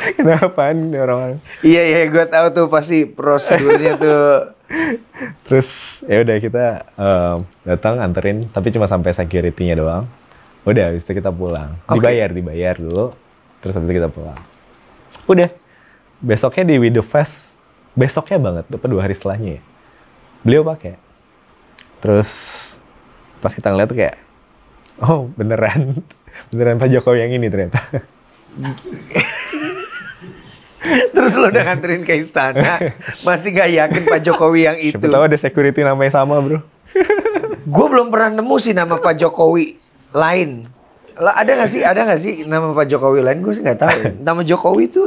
Speaker 2: Kenapaan orang-orang? Iya iya gue tahu tuh pasti prosedurnya tuh.
Speaker 1: Terus ya udah kita um, datang anterin tapi cuma sampai security-nya doang. Udah habis itu kita pulang. Okay. Dibayar dibayar dulu. Terus habis itu kita pulang. Udah. Besoknya di Widow Fest besoknya banget, tuh, dua hari setelahnya ya. Beliau pakai. Terus pas kita ngeliat tuh kayak oh beneran beneran Pak Jokowi yang ini ternyata.
Speaker 2: Terus lo udah nganterin ke istana, masih gak yakin Pak Jokowi yang itu. Siapa tahu ada
Speaker 1: security namanya sama bro.
Speaker 2: gue belum pernah nemu sih nama Pak Jokowi lain. Lah ada gak sih, ada gak sih nama Pak Jokowi lain? Gue sih gak tahu. Ya. Nama Jokowi tuh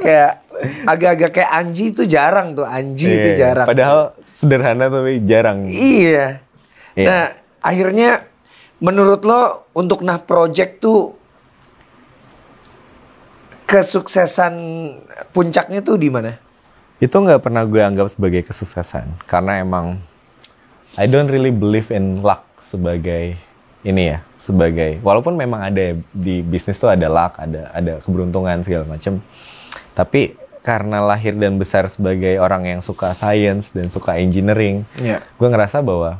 Speaker 2: kayak agak-agak kayak Anji itu jarang tuh. Anji yeah, itu iya, iya. jarang.
Speaker 1: Padahal sederhana tapi jarang. Iya.
Speaker 2: Yeah. Nah akhirnya menurut lo untuk nah project tuh kesuksesan puncaknya tuh di mana?
Speaker 1: Itu nggak pernah gue anggap sebagai kesuksesan karena emang I don't really believe in luck sebagai ini ya sebagai walaupun memang ada ya, di bisnis tuh ada luck ada ada keberuntungan segala macam tapi karena lahir dan besar sebagai orang yang suka science dan suka engineering yeah. gue ngerasa bahwa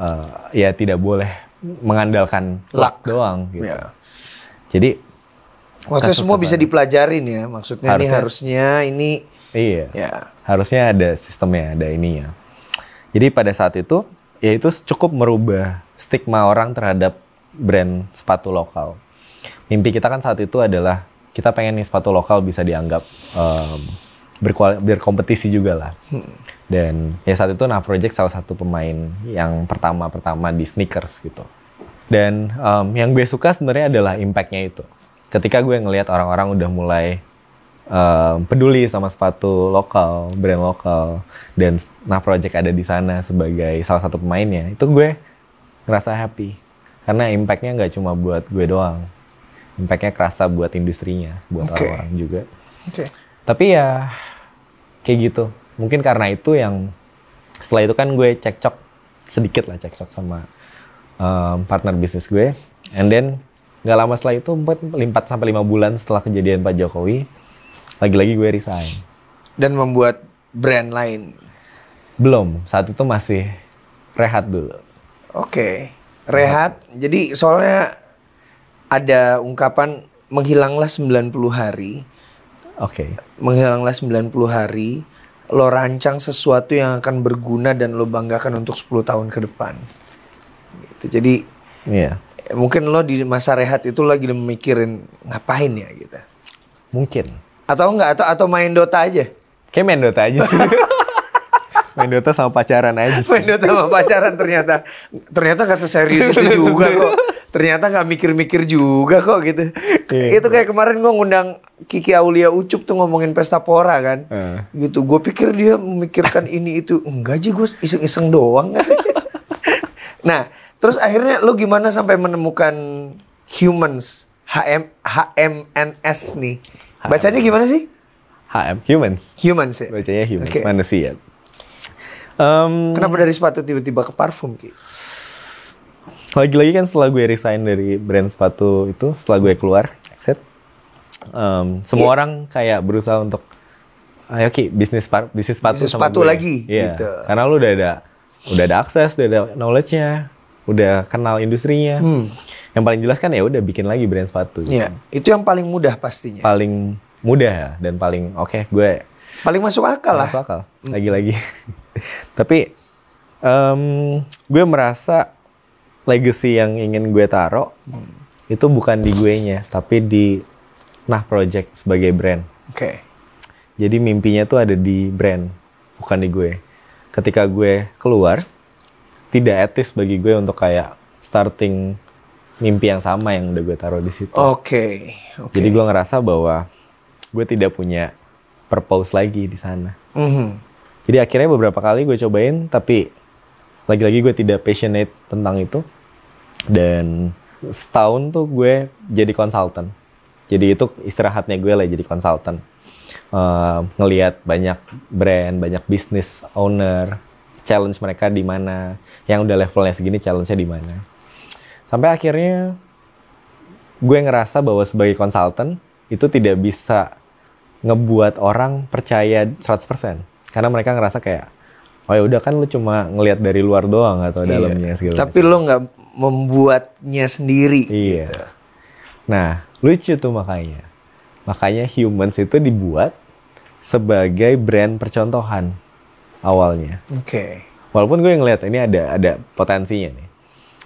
Speaker 1: uh, ya tidak boleh mengandalkan luck, luck doang gitu yeah. jadi
Speaker 2: Maksudnya semua bisa bisa dipelajarin ya. Maksudnya harusnya, ini harusnya
Speaker 1: ini Iya. Ya. Harusnya ada sistemnya, ada ininya. Jadi pada saat itu ya itu cukup merubah stigma orang terhadap brand sepatu lokal. Mimpi kita kan saat itu adalah kita pengen nih sepatu lokal bisa dianggap um, berkompetisi juga lah. Hmm. Dan ya saat itu Nah Project salah satu pemain yang pertama-pertama di sneakers gitu. Dan um, yang gue suka sebenarnya adalah impactnya itu ketika gue ngelihat orang-orang udah mulai uh, peduli sama sepatu lokal, brand lokal, dan Nah Project ada di sana sebagai salah satu pemainnya, itu gue ngerasa happy. Karena impactnya nggak cuma buat gue doang, impactnya kerasa buat industrinya, buat okay. orang-orang juga. Okay. Tapi ya kayak gitu. Mungkin karena itu yang setelah itu kan gue cekcok sedikit lah cekcok sama um, partner bisnis gue. And then nggak lama setelah itu 4, 4 sampai 5 bulan setelah kejadian Pak Jokowi lagi-lagi gue resign dan membuat brand lain belum saat itu masih rehat dulu
Speaker 2: oke okay. rehat nah. jadi soalnya ada ungkapan menghilanglah 90 hari oke okay. menghilanglah 90 hari lo rancang sesuatu yang akan berguna dan lo banggakan untuk 10 tahun ke depan gitu jadi yeah mungkin lo di masa rehat itu lagi mikirin ngapain ya gitu. Mungkin. Atau enggak atau atau main Dota aja. Kayak main Dota aja sih. main Dota sama pacaran aja sih. Main Dota sama pacaran ternyata ternyata gak seserius itu juga kok. Ternyata gak mikir-mikir juga kok gitu. Yeah. Itu kayak kemarin gue ngundang Kiki Aulia Ucup tuh ngomongin pesta pora kan. Uh. Gitu. Gue pikir dia memikirkan ini itu. Enggak sih gue iseng-iseng doang. nah Terus akhirnya lo gimana sampai menemukan humans HM HMNS nih? Bacanya gimana sih?
Speaker 1: HM humans. Humans ya. Bacanya humans okay. manusia.
Speaker 2: Um, Kenapa dari sepatu tiba-tiba ke parfum Ki?
Speaker 1: Lagi-lagi kan setelah gue resign dari brand sepatu itu, setelah gue keluar, exit, um, semua yeah. orang kayak berusaha untuk, ayo Ki, bisnis, par bisnis sepatu bisnis sepatu lagi. Yeah. Gitu. Karena lu udah ada udah ada akses, udah ada knowledge-nya udah kenal industrinya. Hmm. Yang paling jelas kan ya udah bikin lagi brand sepatu. Iya, itu yang paling mudah pastinya. Paling mudah dan paling oke okay, gue
Speaker 2: paling masuk akal lah. Masuk
Speaker 1: akal. Hmm. Lagi-lagi. Hmm. Tapi um, gue merasa legacy yang ingin gue taruh hmm. itu bukan di gue nya, tapi di Nah Project sebagai brand. Oke. Okay. Jadi mimpinya tuh ada di brand, bukan di gue. Ketika gue keluar, tidak etis bagi gue untuk kayak starting mimpi yang sama yang udah gue taruh di situ. Oke. Okay, okay. Jadi gue ngerasa bahwa gue tidak punya purpose lagi di sana. Mm -hmm. Jadi akhirnya beberapa kali gue cobain tapi lagi-lagi gue tidak passionate tentang itu dan setahun tuh gue jadi konsultan. Jadi itu istirahatnya gue lah jadi konsultan. Uh, ngelihat banyak brand, banyak bisnis owner, challenge mereka di mana, yang udah levelnya segini challenge-nya di mana. Sampai akhirnya gue ngerasa bahwa sebagai konsultan itu tidak bisa ngebuat orang percaya 100% karena mereka ngerasa kayak oh ya udah kan lu cuma ngelihat dari luar doang atau iya. dalamnya segala tapi lu nggak membuatnya sendiri iya gitu. nah lucu tuh makanya makanya humans itu dibuat sebagai brand percontohan awalnya oke okay walaupun gue ngeliat ini ada ada potensinya nih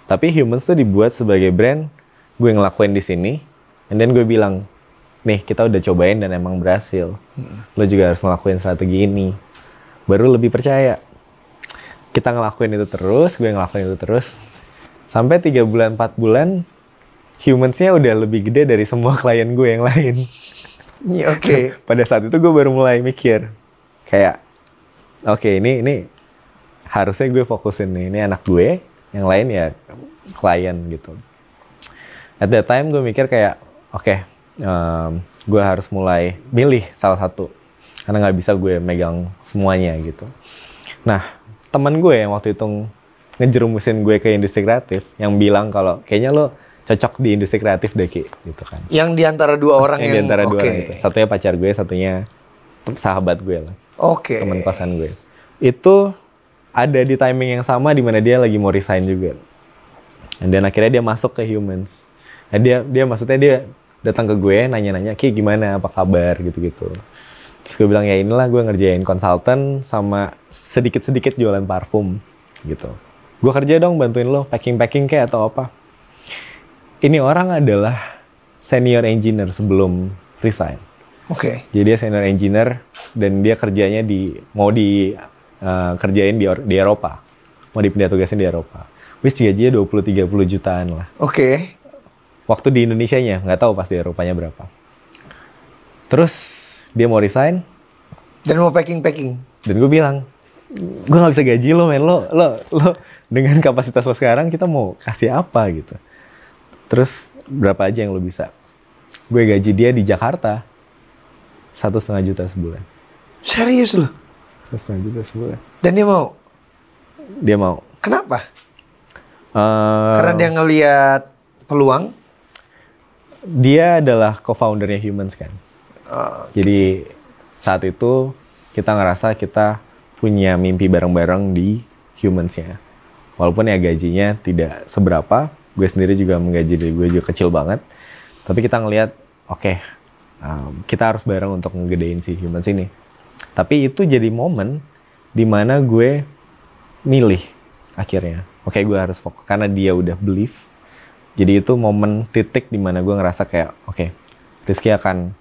Speaker 1: tapi humans tuh dibuat sebagai brand gue ngelakuin di sini and then gue bilang nih kita udah cobain dan emang berhasil hmm. lo juga harus ngelakuin strategi ini baru lebih percaya kita ngelakuin itu terus gue ngelakuin itu terus sampai tiga bulan empat bulan humansnya udah lebih gede dari semua klien gue yang lain
Speaker 2: iya, Oke.
Speaker 1: Okay. Pada saat itu gue baru mulai mikir kayak oke okay, ini ini harusnya gue fokusin nih ini anak gue yang lain ya klien gitu at that time gue mikir kayak oke okay, um, gue harus mulai milih salah satu karena nggak bisa gue megang semuanya gitu nah teman gue yang waktu itu ngejerumusin gue ke industri kreatif yang bilang kalau kayaknya lo cocok di industri kreatif deh Ki gitu kan
Speaker 2: yang diantara dua orang yang, yang diantara okay. dua orang itu
Speaker 1: satunya pacar gue satunya sahabat gue lah oke okay. teman kosan gue itu ada di timing yang sama di mana dia lagi mau resign juga. Dan akhirnya dia masuk ke humans. Nah, dia dia maksudnya dia datang ke gue nanya-nanya, "Ki, gimana? Apa kabar?" gitu-gitu. Terus gue bilang, "Ya inilah gue ngerjain konsultan sama sedikit-sedikit jualan parfum." gitu. Gue kerja dong bantuin lo packing-packing kayak atau apa. Ini orang adalah senior engineer sebelum resign. Oke. Okay. Jadi dia senior engineer dan dia kerjanya di mau di Eh, kerjain di, di Eropa. Mau dipindah tugasin di Eropa. Wis gajinya 20-30 jutaan lah. Oke. Okay. Waktu di Indonesia nya nggak tahu pas di nya berapa. Terus dia mau resign.
Speaker 2: Dan mau packing packing.
Speaker 1: Dan gue bilang, gue nggak bisa gaji lo men lo lo lo dengan kapasitas lo sekarang kita mau kasih apa gitu. Terus berapa aja yang lo bisa? Gue gaji dia di Jakarta satu setengah juta sebulan.
Speaker 2: Serius lo?
Speaker 1: setengah juta ya, sebulan. Ya. Dan dia mau? Dia mau. Kenapa? Uh, Karena dia
Speaker 2: ngelihat peluang.
Speaker 1: Dia adalah co-foundernya Humans kan. Uh, Jadi saat itu kita ngerasa kita punya mimpi bareng-bareng di Humansnya. Walaupun ya gajinya tidak seberapa, gue sendiri juga menggaji dari gue juga kecil banget. Tapi kita ngelihat, oke, okay, eh, um, kita harus bareng untuk ngegedein si Humans ini tapi itu jadi momen dimana gue milih akhirnya. Oke okay, gue harus fokus karena dia udah believe. Jadi itu momen titik dimana gue ngerasa kayak oke okay, Rizky akan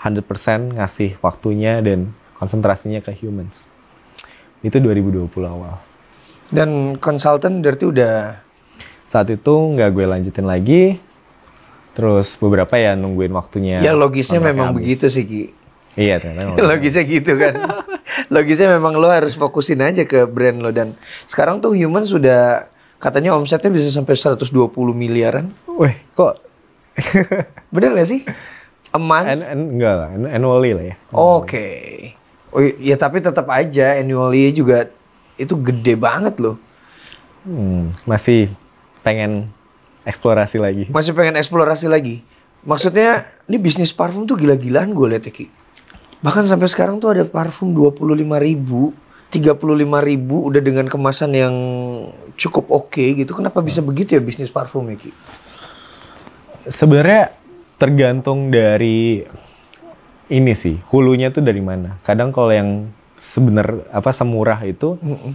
Speaker 1: 100% ngasih waktunya dan konsentrasinya ke humans. Itu 2020 awal.
Speaker 2: Dan konsultan berarti udah
Speaker 1: saat itu nggak gue lanjutin lagi. Terus beberapa ya nungguin waktunya. Ya logisnya memang habis. begitu sih Ki Iya ternyata.
Speaker 2: Logisnya gitu kan. Logisnya memang lo harus fokusin aja ke brand lo dan sekarang tuh Human sudah katanya omsetnya bisa sampai 120 miliaran. Wih, kok Bener gak sih? A month? An, an, enggak lah, an, annually lah ya. Oke. Okay. Oh, ya tapi tetap aja annually juga itu gede banget loh.
Speaker 1: Hmm, masih pengen eksplorasi lagi.
Speaker 2: Masih pengen eksplorasi lagi. Maksudnya ini bisnis parfum tuh gila-gilaan gue liat ya Ki. Bahkan sampai sekarang tuh ada parfum 25 ribu, 35 ribu udah dengan kemasan yang cukup oke okay gitu. Kenapa bisa hmm. begitu ya bisnis parfum ya Ki?
Speaker 1: Sebenarnya tergantung dari ini sih hulunya tuh dari mana. Kadang kalau yang sebenar apa semurah itu mm -mm.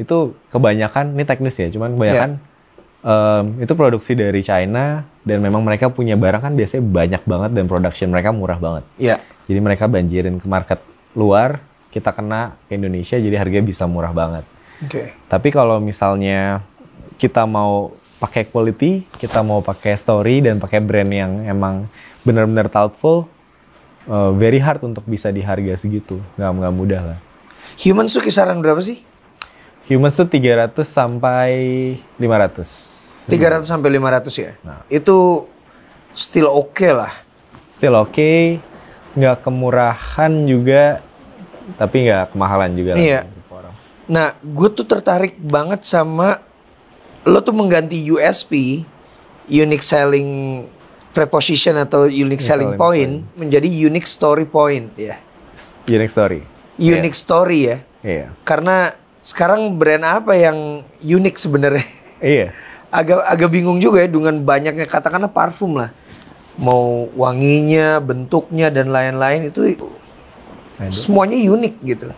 Speaker 1: itu kebanyakan ini teknis ya, cuman kebanyakan yeah ya. um, itu produksi dari China dan memang mereka punya barang kan biasanya banyak banget dan production mereka murah banget. Iya. Yeah. Jadi mereka banjirin ke market luar, kita kena ke Indonesia jadi harganya bisa murah banget. Okay. Tapi kalau misalnya kita mau pakai quality, kita mau pakai story dan pakai brand yang emang benar-benar thoughtful, uh, very hard untuk bisa di harga segitu, nggak nggak mudah lah. Human tuh kisaran berapa sih? Human tuh 300 sampai 500. 300
Speaker 2: sampai 500 ya? Nah. Itu still oke okay lah. Still oke. Okay nggak kemurahan juga tapi nggak
Speaker 1: kemahalan juga iya.
Speaker 2: Nah, gue tuh tertarik banget sama lo tuh mengganti USP unique selling preposition atau unique, unique selling, selling point, point menjadi unique story point ya.
Speaker 1: Unique story. Unique
Speaker 2: yeah. story ya. Iya. Yeah. Karena sekarang brand apa yang unik sebenarnya? Iya. Yeah. agak agak bingung juga ya dengan banyaknya katakanlah parfum lah mau wanginya, bentuknya dan lain-lain nah, itu semuanya unik gitu.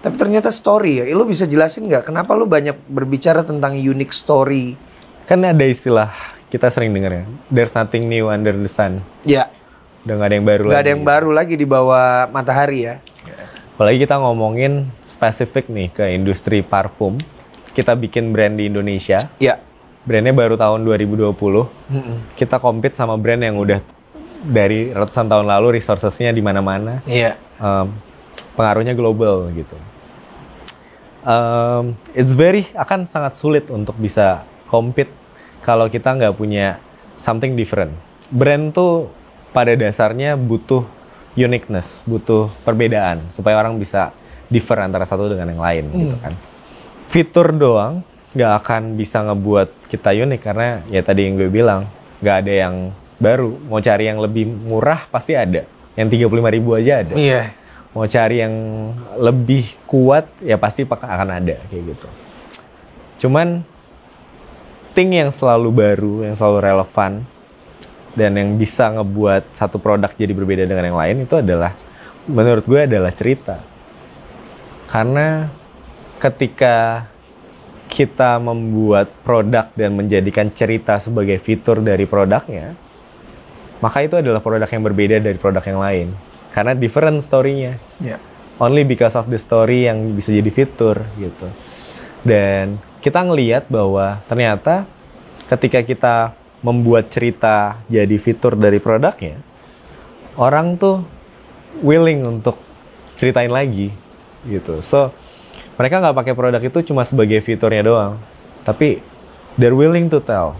Speaker 2: Tapi ternyata story ya, lo bisa jelasin nggak kenapa lo banyak berbicara tentang unique story? Kan ada istilah kita sering dengar ya,
Speaker 1: there's nothing new under the sun. Ya. Udah gak ada yang baru gak lagi. ada yang
Speaker 2: baru lagi di bawah matahari ya.
Speaker 1: Apalagi kita ngomongin spesifik nih ke industri parfum. Kita bikin brand di Indonesia. Ya brandnya baru tahun 2020. Mm -mm. Kita compete sama brand yang udah dari ratusan tahun lalu resourcesnya di mana-mana. Yeah. Iya. Um, pengaruhnya global gitu. Um, it's very akan sangat sulit untuk bisa compete kalau kita nggak punya something different. Brand tuh pada dasarnya butuh uniqueness, butuh perbedaan supaya orang bisa differ antara satu dengan yang lain gitu mm. gitu kan. Fitur doang nggak akan bisa ngebuat kita unik karena ya tadi yang gue bilang nggak ada yang baru mau cari yang lebih murah pasti ada yang tiga 35 ribu aja ada iya. mau cari yang lebih kuat ya pasti akan ada kayak gitu cuman thing yang selalu baru yang selalu relevan dan yang bisa ngebuat satu produk jadi berbeda dengan yang lain itu adalah menurut gue adalah cerita karena ketika kita membuat produk dan menjadikan cerita sebagai fitur dari produknya, maka itu adalah produk yang berbeda dari produk yang lain. Karena different story-nya. Yeah. Only because of the story yang bisa jadi fitur gitu. Dan kita ngelihat bahwa ternyata ketika kita membuat cerita jadi fitur dari produknya, orang tuh willing untuk ceritain lagi gitu. So mereka nggak pakai produk itu cuma sebagai fiturnya doang tapi they're willing to tell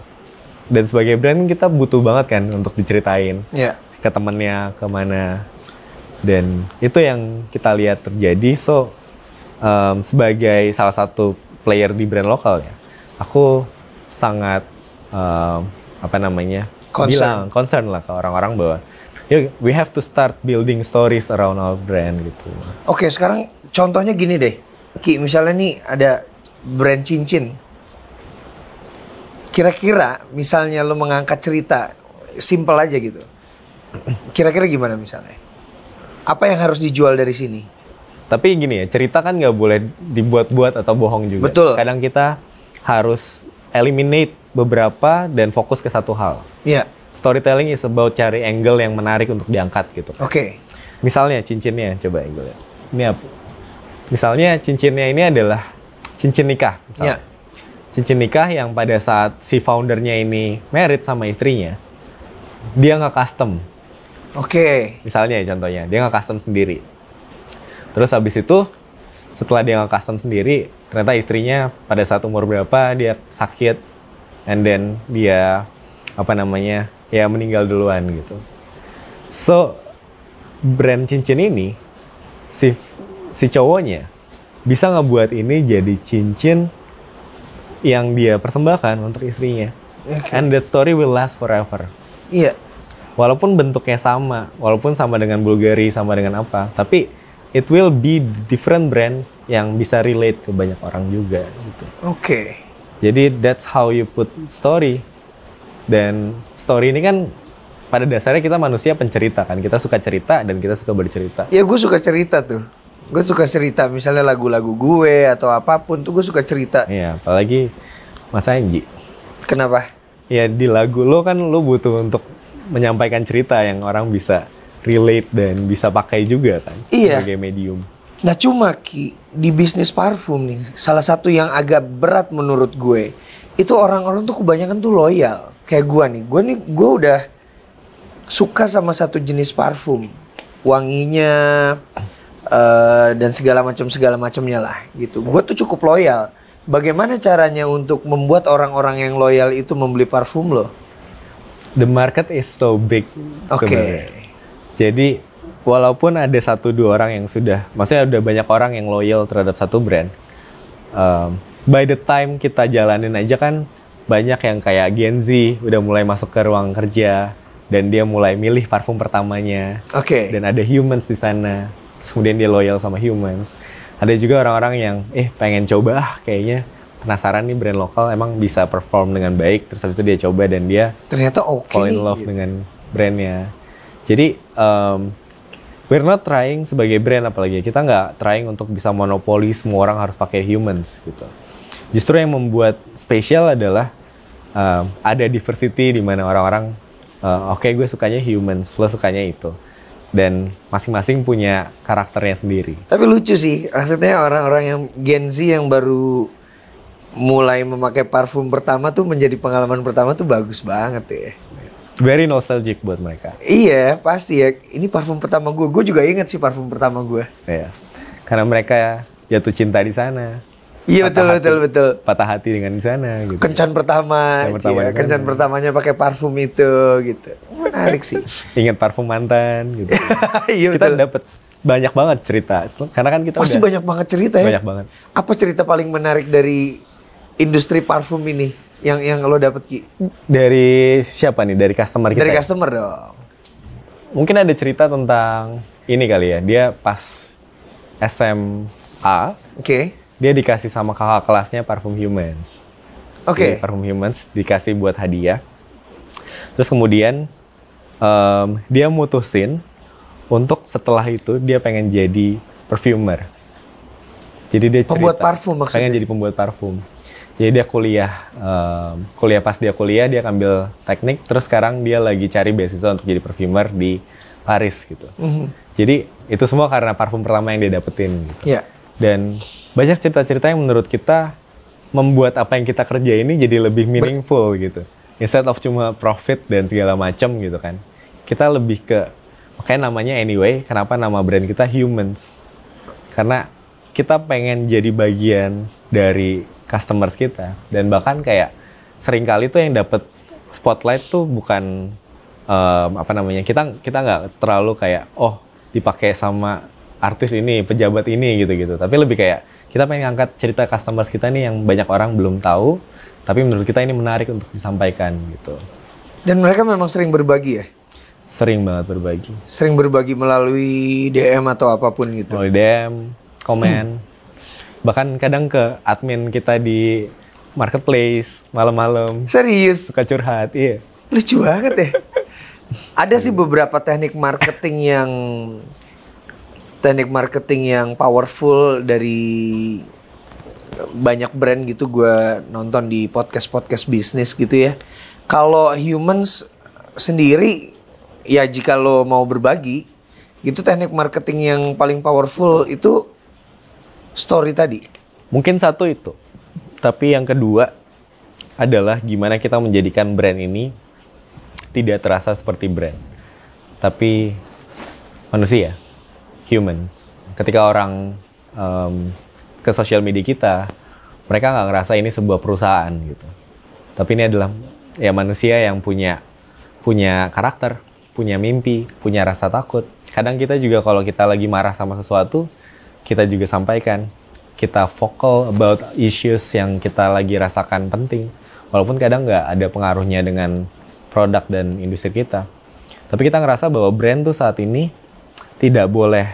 Speaker 1: dan sebagai brand kita butuh banget kan untuk diceritain yeah. ke temennya kemana dan itu yang kita lihat terjadi so um, sebagai salah satu player di brand lokal ya aku sangat um, apa namanya concern. bilang concern lah ke orang-orang bahwa we have to start building stories around our brand gitu.
Speaker 2: Oke, okay, sekarang contohnya gini deh. Ki misalnya nih ada brand cincin kira-kira misalnya lo mengangkat cerita simple aja gitu kira-kira gimana misalnya apa yang harus dijual dari sini tapi gini ya
Speaker 1: cerita kan nggak boleh dibuat-buat atau bohong juga betul kadang kita harus eliminate beberapa dan fokus ke satu hal iya yeah. storytelling is about cari angle yang menarik untuk diangkat gitu oke okay. misalnya cincinnya coba angle -nya. ini apa misalnya cincinnya ini adalah cincin nikah misalnya. Yeah. Cincin nikah yang pada saat si foundernya ini merit sama istrinya, dia nggak custom. Oke. Okay. Misalnya contohnya, dia nggak custom sendiri. Terus habis itu setelah dia nggak custom sendiri, ternyata istrinya pada saat umur berapa dia sakit, and then dia apa namanya ya meninggal duluan gitu. So brand cincin ini si si cowoknya bisa ngebuat ini jadi cincin yang dia persembahkan untuk istrinya. Okay. And that story will last forever. Iya. Yeah. Walaupun bentuknya sama, walaupun sama dengan Bulgari, sama dengan apa, tapi it will be different brand yang bisa relate ke banyak orang juga gitu. Oke. Okay. Jadi that's how you put story. Dan story ini kan pada dasarnya kita manusia pencerita kan, kita suka cerita dan kita suka bercerita. Iya,
Speaker 2: gue suka cerita tuh gue suka cerita misalnya lagu-lagu gue atau apapun tuh gue suka cerita iya apalagi Mas Anji
Speaker 1: kenapa ya di lagu lo kan lo butuh untuk menyampaikan cerita yang orang bisa relate dan bisa pakai juga kan iya. sebagai medium
Speaker 2: nah cuma ki di bisnis parfum nih salah satu yang agak berat menurut gue itu orang-orang tuh kebanyakan tuh loyal kayak gue nih gue nih gue udah suka sama satu jenis parfum wanginya Eh, dan segala macam segala macamnya lah gitu. Gue tuh cukup loyal. Bagaimana caranya untuk membuat orang-orang yang loyal itu membeli parfum lo?
Speaker 1: The market is so big. Oke. Okay. Jadi walaupun ada satu dua orang yang sudah, maksudnya udah banyak orang yang loyal terhadap satu brand. Um, by the time kita jalanin aja kan banyak yang kayak Gen Z udah mulai masuk ke ruang kerja dan dia mulai milih parfum pertamanya. Oke. Okay. Dan ada humans di sana kemudian dia loyal sama humans ada juga orang-orang yang eh pengen coba ah, kayaknya penasaran nih brand lokal emang bisa perform dengan baik terus habis itu dia coba dan dia
Speaker 2: ternyata oke okay fall in love gitu. dengan
Speaker 1: brandnya jadi um, we're not trying sebagai brand apalagi kita nggak trying untuk bisa monopoli semua orang harus pakai humans gitu justru yang membuat spesial adalah um, ada diversity di mana orang-orang uh, oke okay, gue sukanya humans lo sukanya itu dan masing-masing punya karakternya sendiri.
Speaker 2: Tapi lucu sih, maksudnya orang-orang yang Gen Z yang baru mulai memakai parfum pertama tuh menjadi pengalaman pertama tuh bagus banget ya.
Speaker 1: Very nostalgic buat mereka.
Speaker 2: Iya, pasti ya. Ini parfum pertama gue. Gue juga inget sih parfum pertama gue.
Speaker 1: Iya. Karena mereka jatuh cinta di sana.
Speaker 2: Iya betul hati, betul betul. Patah hati dengan di sana. Gitu. Kencan pertama, kencan, ya, pertama ya, kencan pertamanya pakai parfum itu gitu. Menarik sih. Ingat parfum mantan gitu. iya Kita dapat banyak banget cerita. Karena kan kita masih oh, banyak banget cerita ya. Banyak banget. Apa cerita paling menarik dari industri parfum ini yang yang lo dapet ki?
Speaker 1: Dari siapa nih? Dari customer kita. Dari ya?
Speaker 2: customer dong.
Speaker 1: Mungkin ada cerita tentang ini kali ya. Dia pas SMA. Oke. Okay dia dikasih sama kakak kelasnya Parfum Humans. Oke. Okay. Parfum Humans dikasih buat hadiah. Terus kemudian um, dia mutusin untuk setelah itu dia pengen jadi perfumer. Jadi dia cerita, pembuat parfum maksudnya. Pengen jadi pembuat parfum. Jadi dia kuliah, um, kuliah pas dia kuliah dia ambil teknik, terus sekarang dia lagi cari beasiswa untuk jadi perfumer di Paris gitu. Mm -hmm. Jadi itu semua karena parfum pertama yang dia dapetin gitu. Yeah dan banyak cerita-cerita yang menurut kita membuat apa yang kita kerja ini jadi lebih meaningful gitu instead of cuma profit dan segala macam gitu kan kita lebih ke makanya namanya anyway kenapa nama brand kita humans karena kita pengen jadi bagian dari customers kita dan bahkan kayak seringkali tuh yang dapat spotlight tuh bukan um, apa namanya kita kita nggak terlalu kayak oh dipakai sama artis ini, pejabat ini gitu-gitu. Tapi lebih kayak kita pengen ngangkat cerita customers kita nih yang banyak orang belum tahu, tapi menurut kita ini
Speaker 2: menarik untuk disampaikan gitu. Dan mereka memang sering berbagi ya? Sering banget berbagi. Sering berbagi melalui DM atau apapun gitu. Melalui DM, komen,
Speaker 1: hmm. bahkan kadang ke admin kita di marketplace malam-malam.
Speaker 2: Serius? Suka curhat, iya. Lucu banget ya. Ada sih beberapa teknik marketing yang teknik marketing yang powerful dari banyak brand gitu gue nonton di podcast podcast bisnis gitu ya kalau humans sendiri ya jika lo mau berbagi itu teknik marketing yang paling powerful itu story tadi mungkin satu itu tapi yang kedua adalah
Speaker 1: gimana kita menjadikan brand ini tidak terasa seperti brand tapi manusia humans. Ketika orang um, ke sosial media kita, mereka nggak ngerasa ini sebuah perusahaan gitu. Tapi ini adalah ya manusia yang punya punya karakter, punya mimpi, punya rasa takut. Kadang kita juga kalau kita lagi marah sama sesuatu, kita juga sampaikan. Kita vocal about issues yang kita lagi rasakan penting. Walaupun kadang nggak ada pengaruhnya dengan produk dan industri kita. Tapi kita ngerasa bahwa brand tuh saat ini tidak boleh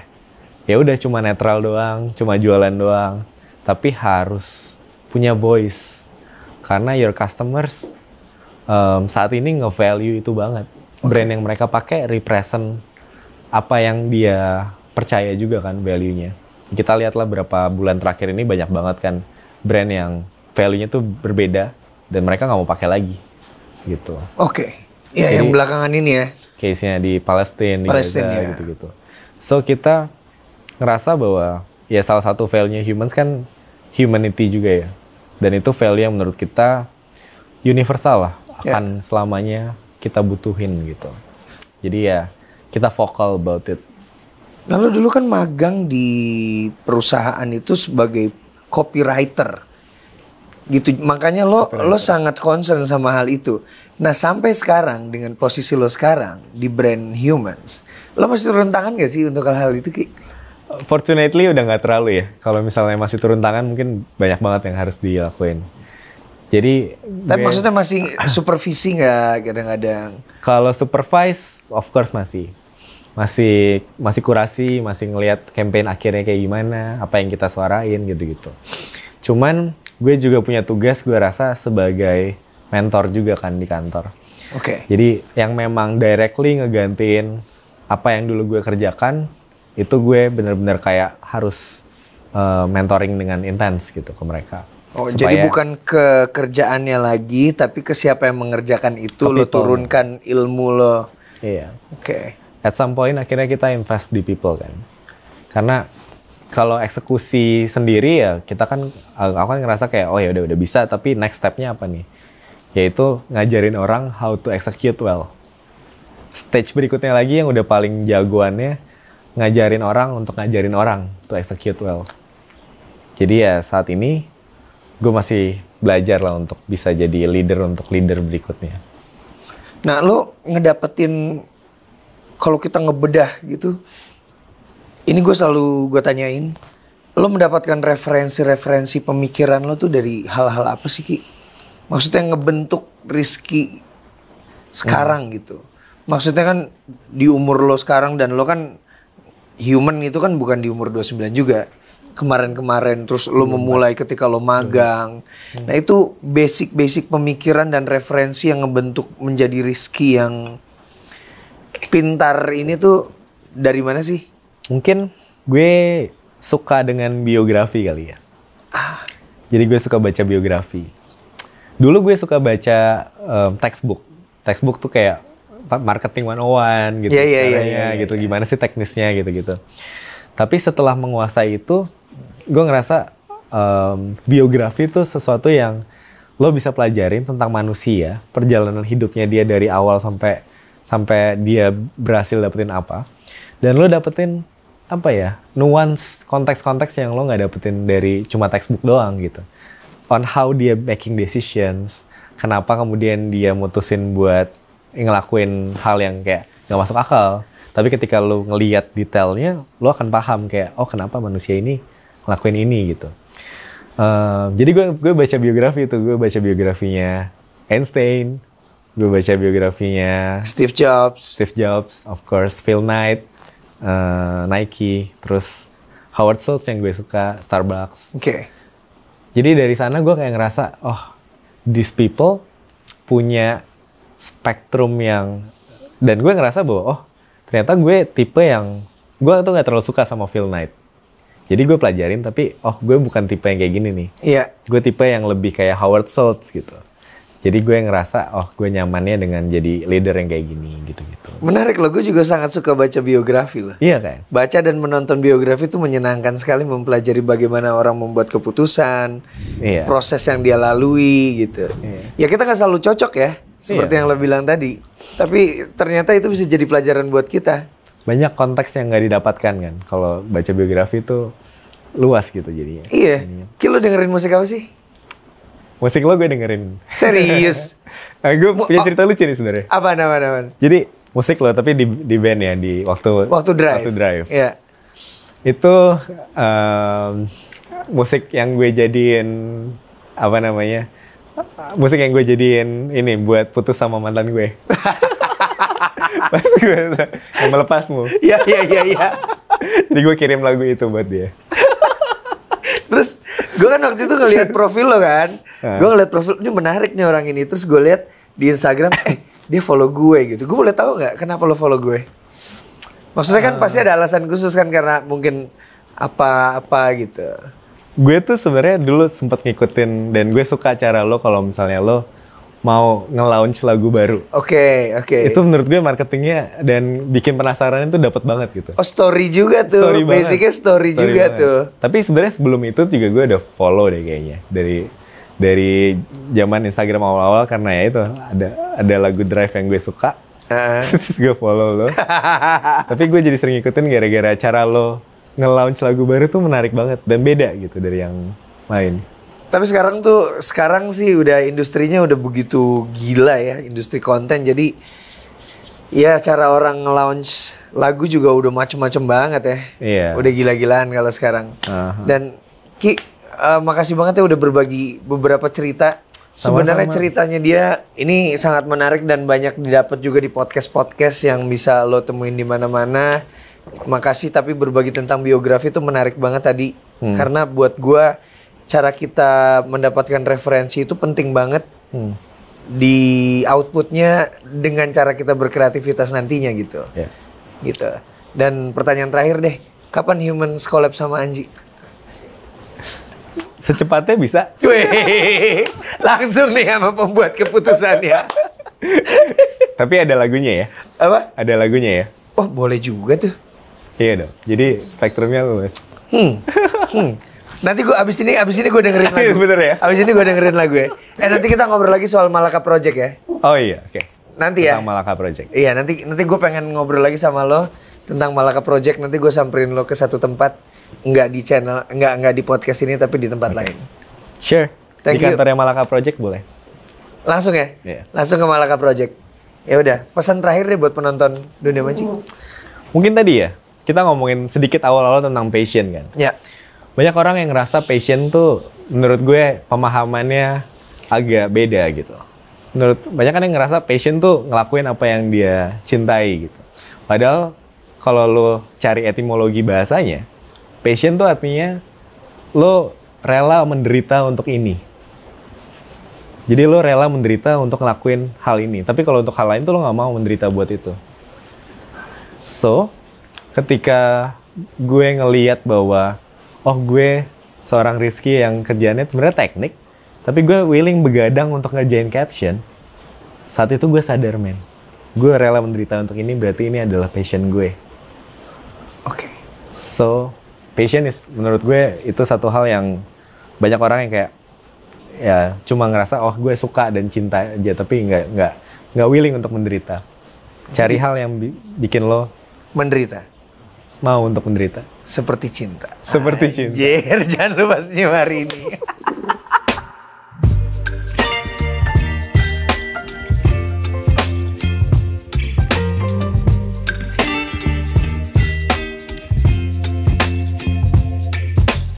Speaker 1: ya udah cuma netral doang, cuma jualan doang, tapi harus punya voice karena your customers um, saat ini nge-value itu banget. Okay. Brand yang mereka pakai represent apa yang dia percaya juga kan value-nya. Kita lihatlah berapa bulan terakhir ini banyak banget kan brand yang value-nya tuh berbeda dan mereka nggak mau pakai lagi gitu.
Speaker 2: Oke. Okay. Ya Jadi, yang
Speaker 1: belakangan ini ya. Case-nya di Palestina, Palestina Palestine, ya. gitu-gitu So kita ngerasa bahwa ya salah satu value-nya humans kan humanity juga ya. Dan itu value yang menurut kita universal lah ya. akan yeah. selamanya kita butuhin gitu. Jadi ya
Speaker 2: kita vocal about it. Lalu dulu kan magang di perusahaan itu sebagai copywriter gitu makanya lo lo sangat concern sama hal itu Nah sampai sekarang dengan posisi lo sekarang di brand Humans, lo masih turun tangan gak sih untuk hal-hal itu Ki?
Speaker 1: Fortunately udah nggak terlalu ya. Kalau misalnya masih turun tangan mungkin banyak banget yang harus dilakuin. Jadi
Speaker 2: Tapi gue, maksudnya masih supervisi nggak kadang-kadang?
Speaker 1: Kalau supervise of course masih. Masih masih kurasi, masih ngelihat campaign akhirnya kayak gimana, apa yang kita suarain gitu-gitu. Cuman gue juga punya tugas gue rasa sebagai mentor juga kan di kantor. Oke. Okay. Jadi yang memang directly ngegantiin apa yang dulu gue kerjakan itu gue bener-bener kayak harus uh, mentoring dengan intens gitu ke mereka. Oh, Supaya, jadi bukan
Speaker 2: ke kerjaannya lagi, tapi ke siapa yang mengerjakan itu lo turunkan ilmu lo. Iya. Oke. Okay.
Speaker 1: At some point akhirnya kita invest di people kan. Karena kalau eksekusi sendiri ya kita kan aku kan ngerasa kayak oh ya udah udah bisa, tapi next stepnya apa nih? yaitu ngajarin orang how to execute well. Stage berikutnya lagi yang udah paling jagoannya ngajarin orang untuk ngajarin orang to execute well. Jadi ya saat ini gue masih belajar lah untuk bisa jadi leader untuk leader berikutnya.
Speaker 2: Nah lo ngedapetin kalau kita ngebedah gitu, ini gue selalu gue tanyain, lo mendapatkan referensi-referensi pemikiran lo tuh dari hal-hal apa sih Ki? maksudnya ngebentuk Rizky sekarang hmm. gitu. Maksudnya kan di umur lo sekarang dan lo kan human itu kan bukan di umur 29 juga. Kemarin-kemarin terus lo hmm. memulai ketika lo magang. Hmm. Nah, itu basic-basic pemikiran dan referensi yang ngebentuk menjadi Rizky yang pintar ini tuh dari mana sih? Mungkin gue suka dengan biografi
Speaker 1: kali ya. Ah. Jadi gue suka baca biografi dulu gue suka baca um, textbook. Textbook tuh kayak marketing 101 gitu Iya, iya, iya caranya, iya, iya, gitu yeah. gimana sih teknisnya gitu-gitu. Tapi setelah menguasai itu, gue ngerasa um, biografi itu sesuatu yang lo bisa pelajarin tentang manusia, perjalanan hidupnya dia dari awal sampai sampai dia berhasil dapetin apa, dan lo dapetin apa ya nuance konteks-konteks yang lo nggak dapetin dari cuma textbook doang gitu on how dia making decisions kenapa kemudian dia mutusin buat ngelakuin hal yang kayak nggak masuk akal tapi ketika lo ngeliat detailnya lo akan paham kayak oh kenapa manusia ini ngelakuin ini gitu uh, jadi gue gue baca biografi itu gue baca biografinya Einstein gue baca biografinya Steve Jobs Steve Jobs of course Phil Knight uh, Nike terus Howard Schultz yang gue suka Starbucks oke okay. Jadi dari sana gue kayak ngerasa, oh, these people punya spektrum yang dan gue ngerasa bahwa oh ternyata gue tipe yang gue tuh nggak terlalu suka sama Phil Knight. Jadi gue pelajarin tapi oh gue bukan tipe yang kayak gini nih. Iya. Yeah. Gue tipe yang lebih kayak Howard Schultz gitu jadi gue ngerasa oh gue nyamannya dengan jadi leader yang kayak gini gitu
Speaker 2: gitu menarik loh gue juga sangat suka baca biografi loh iya kan baca dan menonton biografi itu menyenangkan sekali mempelajari bagaimana orang membuat keputusan iya. proses yang dia lalui gitu iya. ya kita gak selalu cocok ya seperti iya. yang lo bilang tadi tapi ternyata itu bisa jadi pelajaran buat kita
Speaker 1: banyak konteks yang nggak didapatkan kan kalau baca biografi itu luas gitu jadinya
Speaker 2: iya Kilo dengerin musik apa sih
Speaker 1: musik lo gue dengerin. Serius? nah, gue punya oh. cerita lucu nih sebenarnya.
Speaker 2: Apa nama nama?
Speaker 1: Jadi musik lo tapi di di band ya di waktu waktu drive. Waktu drive. Iya. Itu um, musik yang gue jadiin apa namanya? Musik yang gue jadiin ini buat putus sama mantan gue. Pas gue yang melepasmu.
Speaker 2: Iya iya iya iya.
Speaker 1: Jadi gue kirim lagu itu buat dia.
Speaker 2: Terus gue kan waktu itu ngeliat profil lo kan. Ah. Gue ngeliat profil, ini menarik nih orang ini. Terus gue liat di Instagram, eh dia follow gue gitu. Gue boleh tahu nggak kenapa lo follow gue? Maksudnya kan uh. pasti ada alasan khusus kan karena mungkin apa-apa gitu.
Speaker 1: Gue tuh sebenarnya dulu sempat ngikutin dan gue suka cara lo kalau misalnya lo mau nge-launch lagu baru. Oke, okay, oke. Okay. Itu menurut gue marketingnya dan bikin penasaran itu dapat banget gitu. Oh, story juga tuh. Story Basicnya story, story juga banget. tuh. Tapi sebenarnya sebelum itu juga gue ada follow deh kayaknya dari dari zaman Instagram awal-awal karena ya itu ada ada lagu Drive yang gue suka. Uh. Terus gue follow lo. Tapi gue jadi sering ikutin gara-gara acara lo nge-launch lagu baru tuh menarik banget dan beda gitu
Speaker 2: dari yang lain. Tapi sekarang tuh sekarang sih udah industrinya udah begitu gila ya industri konten jadi ya cara orang launch lagu juga udah macem-macem banget ya. Iya. Udah gila-gilaan kalau sekarang. Uh -huh. Dan Ki uh, makasih banget ya udah berbagi beberapa cerita. Sebenarnya ceritanya dia ini sangat menarik dan banyak didapat juga di podcast-podcast yang bisa lo temuin di mana-mana. Makasih tapi berbagi tentang biografi itu menarik banget tadi hmm. karena buat gua cara kita mendapatkan referensi itu penting banget hmm. di outputnya dengan cara kita berkreativitas nantinya gitu yeah. gitu dan pertanyaan terakhir deh kapan human collab sama Anji
Speaker 1: secepatnya bisa
Speaker 2: Wih, langsung nih sama pembuat keputusannya
Speaker 1: tapi ada lagunya ya apa ada lagunya ya oh boleh juga tuh iya dong jadi spektrumnya luas hmm.
Speaker 2: hmm. Nanti gue abis ini abis ini gue dengerin lagu. Bener ya? Abis ini gue dengerin lagu ya. Eh nanti kita ngobrol lagi soal Malaka Project ya. Oh iya, oke. Okay. Nanti tentang ya. Tentang Malaka Project. Iya, nanti nanti gue pengen ngobrol lagi sama lo tentang Malaka Project. Nanti gue samperin lo ke satu tempat, nggak di channel, nggak nggak di podcast ini tapi di tempat okay. lain. Sure. Thank di kantor kantornya Malaka Project boleh. Langsung ya? Yeah. Langsung ke Malaka Project. Ya udah, pesan terakhir deh buat penonton Dunia Mancing.
Speaker 1: Mungkin tadi ya, kita ngomongin sedikit awal-awal tentang passion kan. Ya. Yeah banyak orang yang ngerasa passion tuh menurut gue pemahamannya agak beda gitu. Menurut banyak kan yang ngerasa passion tuh ngelakuin apa yang dia cintai gitu. Padahal kalau lo cari etimologi bahasanya, passion tuh artinya lo rela menderita untuk ini. Jadi lo rela menderita untuk ngelakuin hal ini. Tapi kalau untuk hal lain tuh lo nggak mau menderita buat itu. So, ketika gue ngeliat bahwa oh gue seorang Rizky yang kerjanya sebenarnya teknik, tapi gue willing begadang untuk ngerjain caption. Saat itu gue sadar men, gue rela menderita untuk ini berarti ini adalah passion gue. Oke. Okay. So, passion is menurut gue itu satu hal yang banyak orang yang kayak ya cuma ngerasa oh gue suka dan cinta aja tapi nggak nggak nggak willing untuk menderita. Cari Jadi, hal yang bi bikin lo
Speaker 2: menderita mau untuk menderita. Seperti cinta. Seperti cinta. Anjir, jangan lupa senyum hari ini.